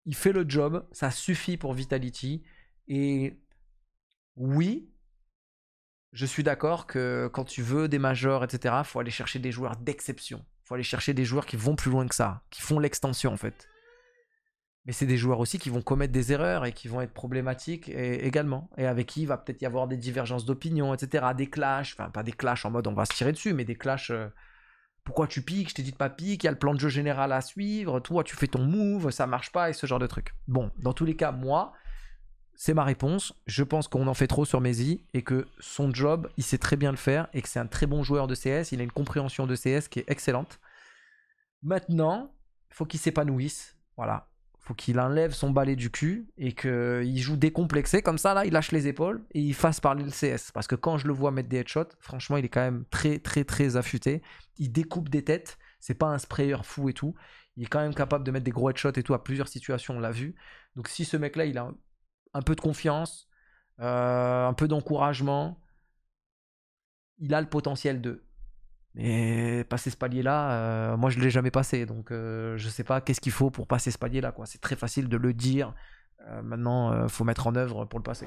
il fait le job, ça suffit pour Vitality. Et oui, je suis d'accord que quand tu veux des majors, etc., faut aller chercher des joueurs d'exception. Faut aller chercher des joueurs qui vont plus loin que ça, qui font l'extension en fait. Mais c'est des joueurs aussi qui vont commettre des erreurs et qui vont être problématiques également. Et avec qui il va peut-être y avoir des divergences d'opinion, etc. Des clashs, enfin pas des clashs en mode on va se tirer dessus, mais des clashs. Euh, pourquoi tu piques, je t'ai dit de pas piquer, il y a le plan de jeu général à suivre, toi tu fais ton move, ça marche pas et ce genre de truc. Bon, dans tous les cas, moi, c'est ma réponse. Je pense qu'on en fait trop sur Messi et que son job, il sait très bien le faire et que c'est un très bon joueur de CS, il a une compréhension de CS qui est excellente. Maintenant, il faut qu'il s'épanouisse. Voilà qu'il enlève son balai du cul et qu'il joue décomplexé comme ça là, il lâche les épaules et il fasse parler le CS. Parce que quand je le vois mettre des headshots, franchement il est quand même très très très affûté. Il découpe des têtes, c'est pas un sprayer fou et tout. Il est quand même capable de mettre des gros headshots et tout à plusieurs situations, on l'a vu. Donc si ce mec là il a un peu de confiance, euh, un peu d'encouragement, il a le potentiel de. Mais passer ce palier-là, euh, moi je ne l'ai jamais passé, donc euh, je ne sais pas qu'est-ce qu'il faut pour passer ce palier-là. C'est très facile de le dire, euh, maintenant il faut mettre en œuvre pour le passer.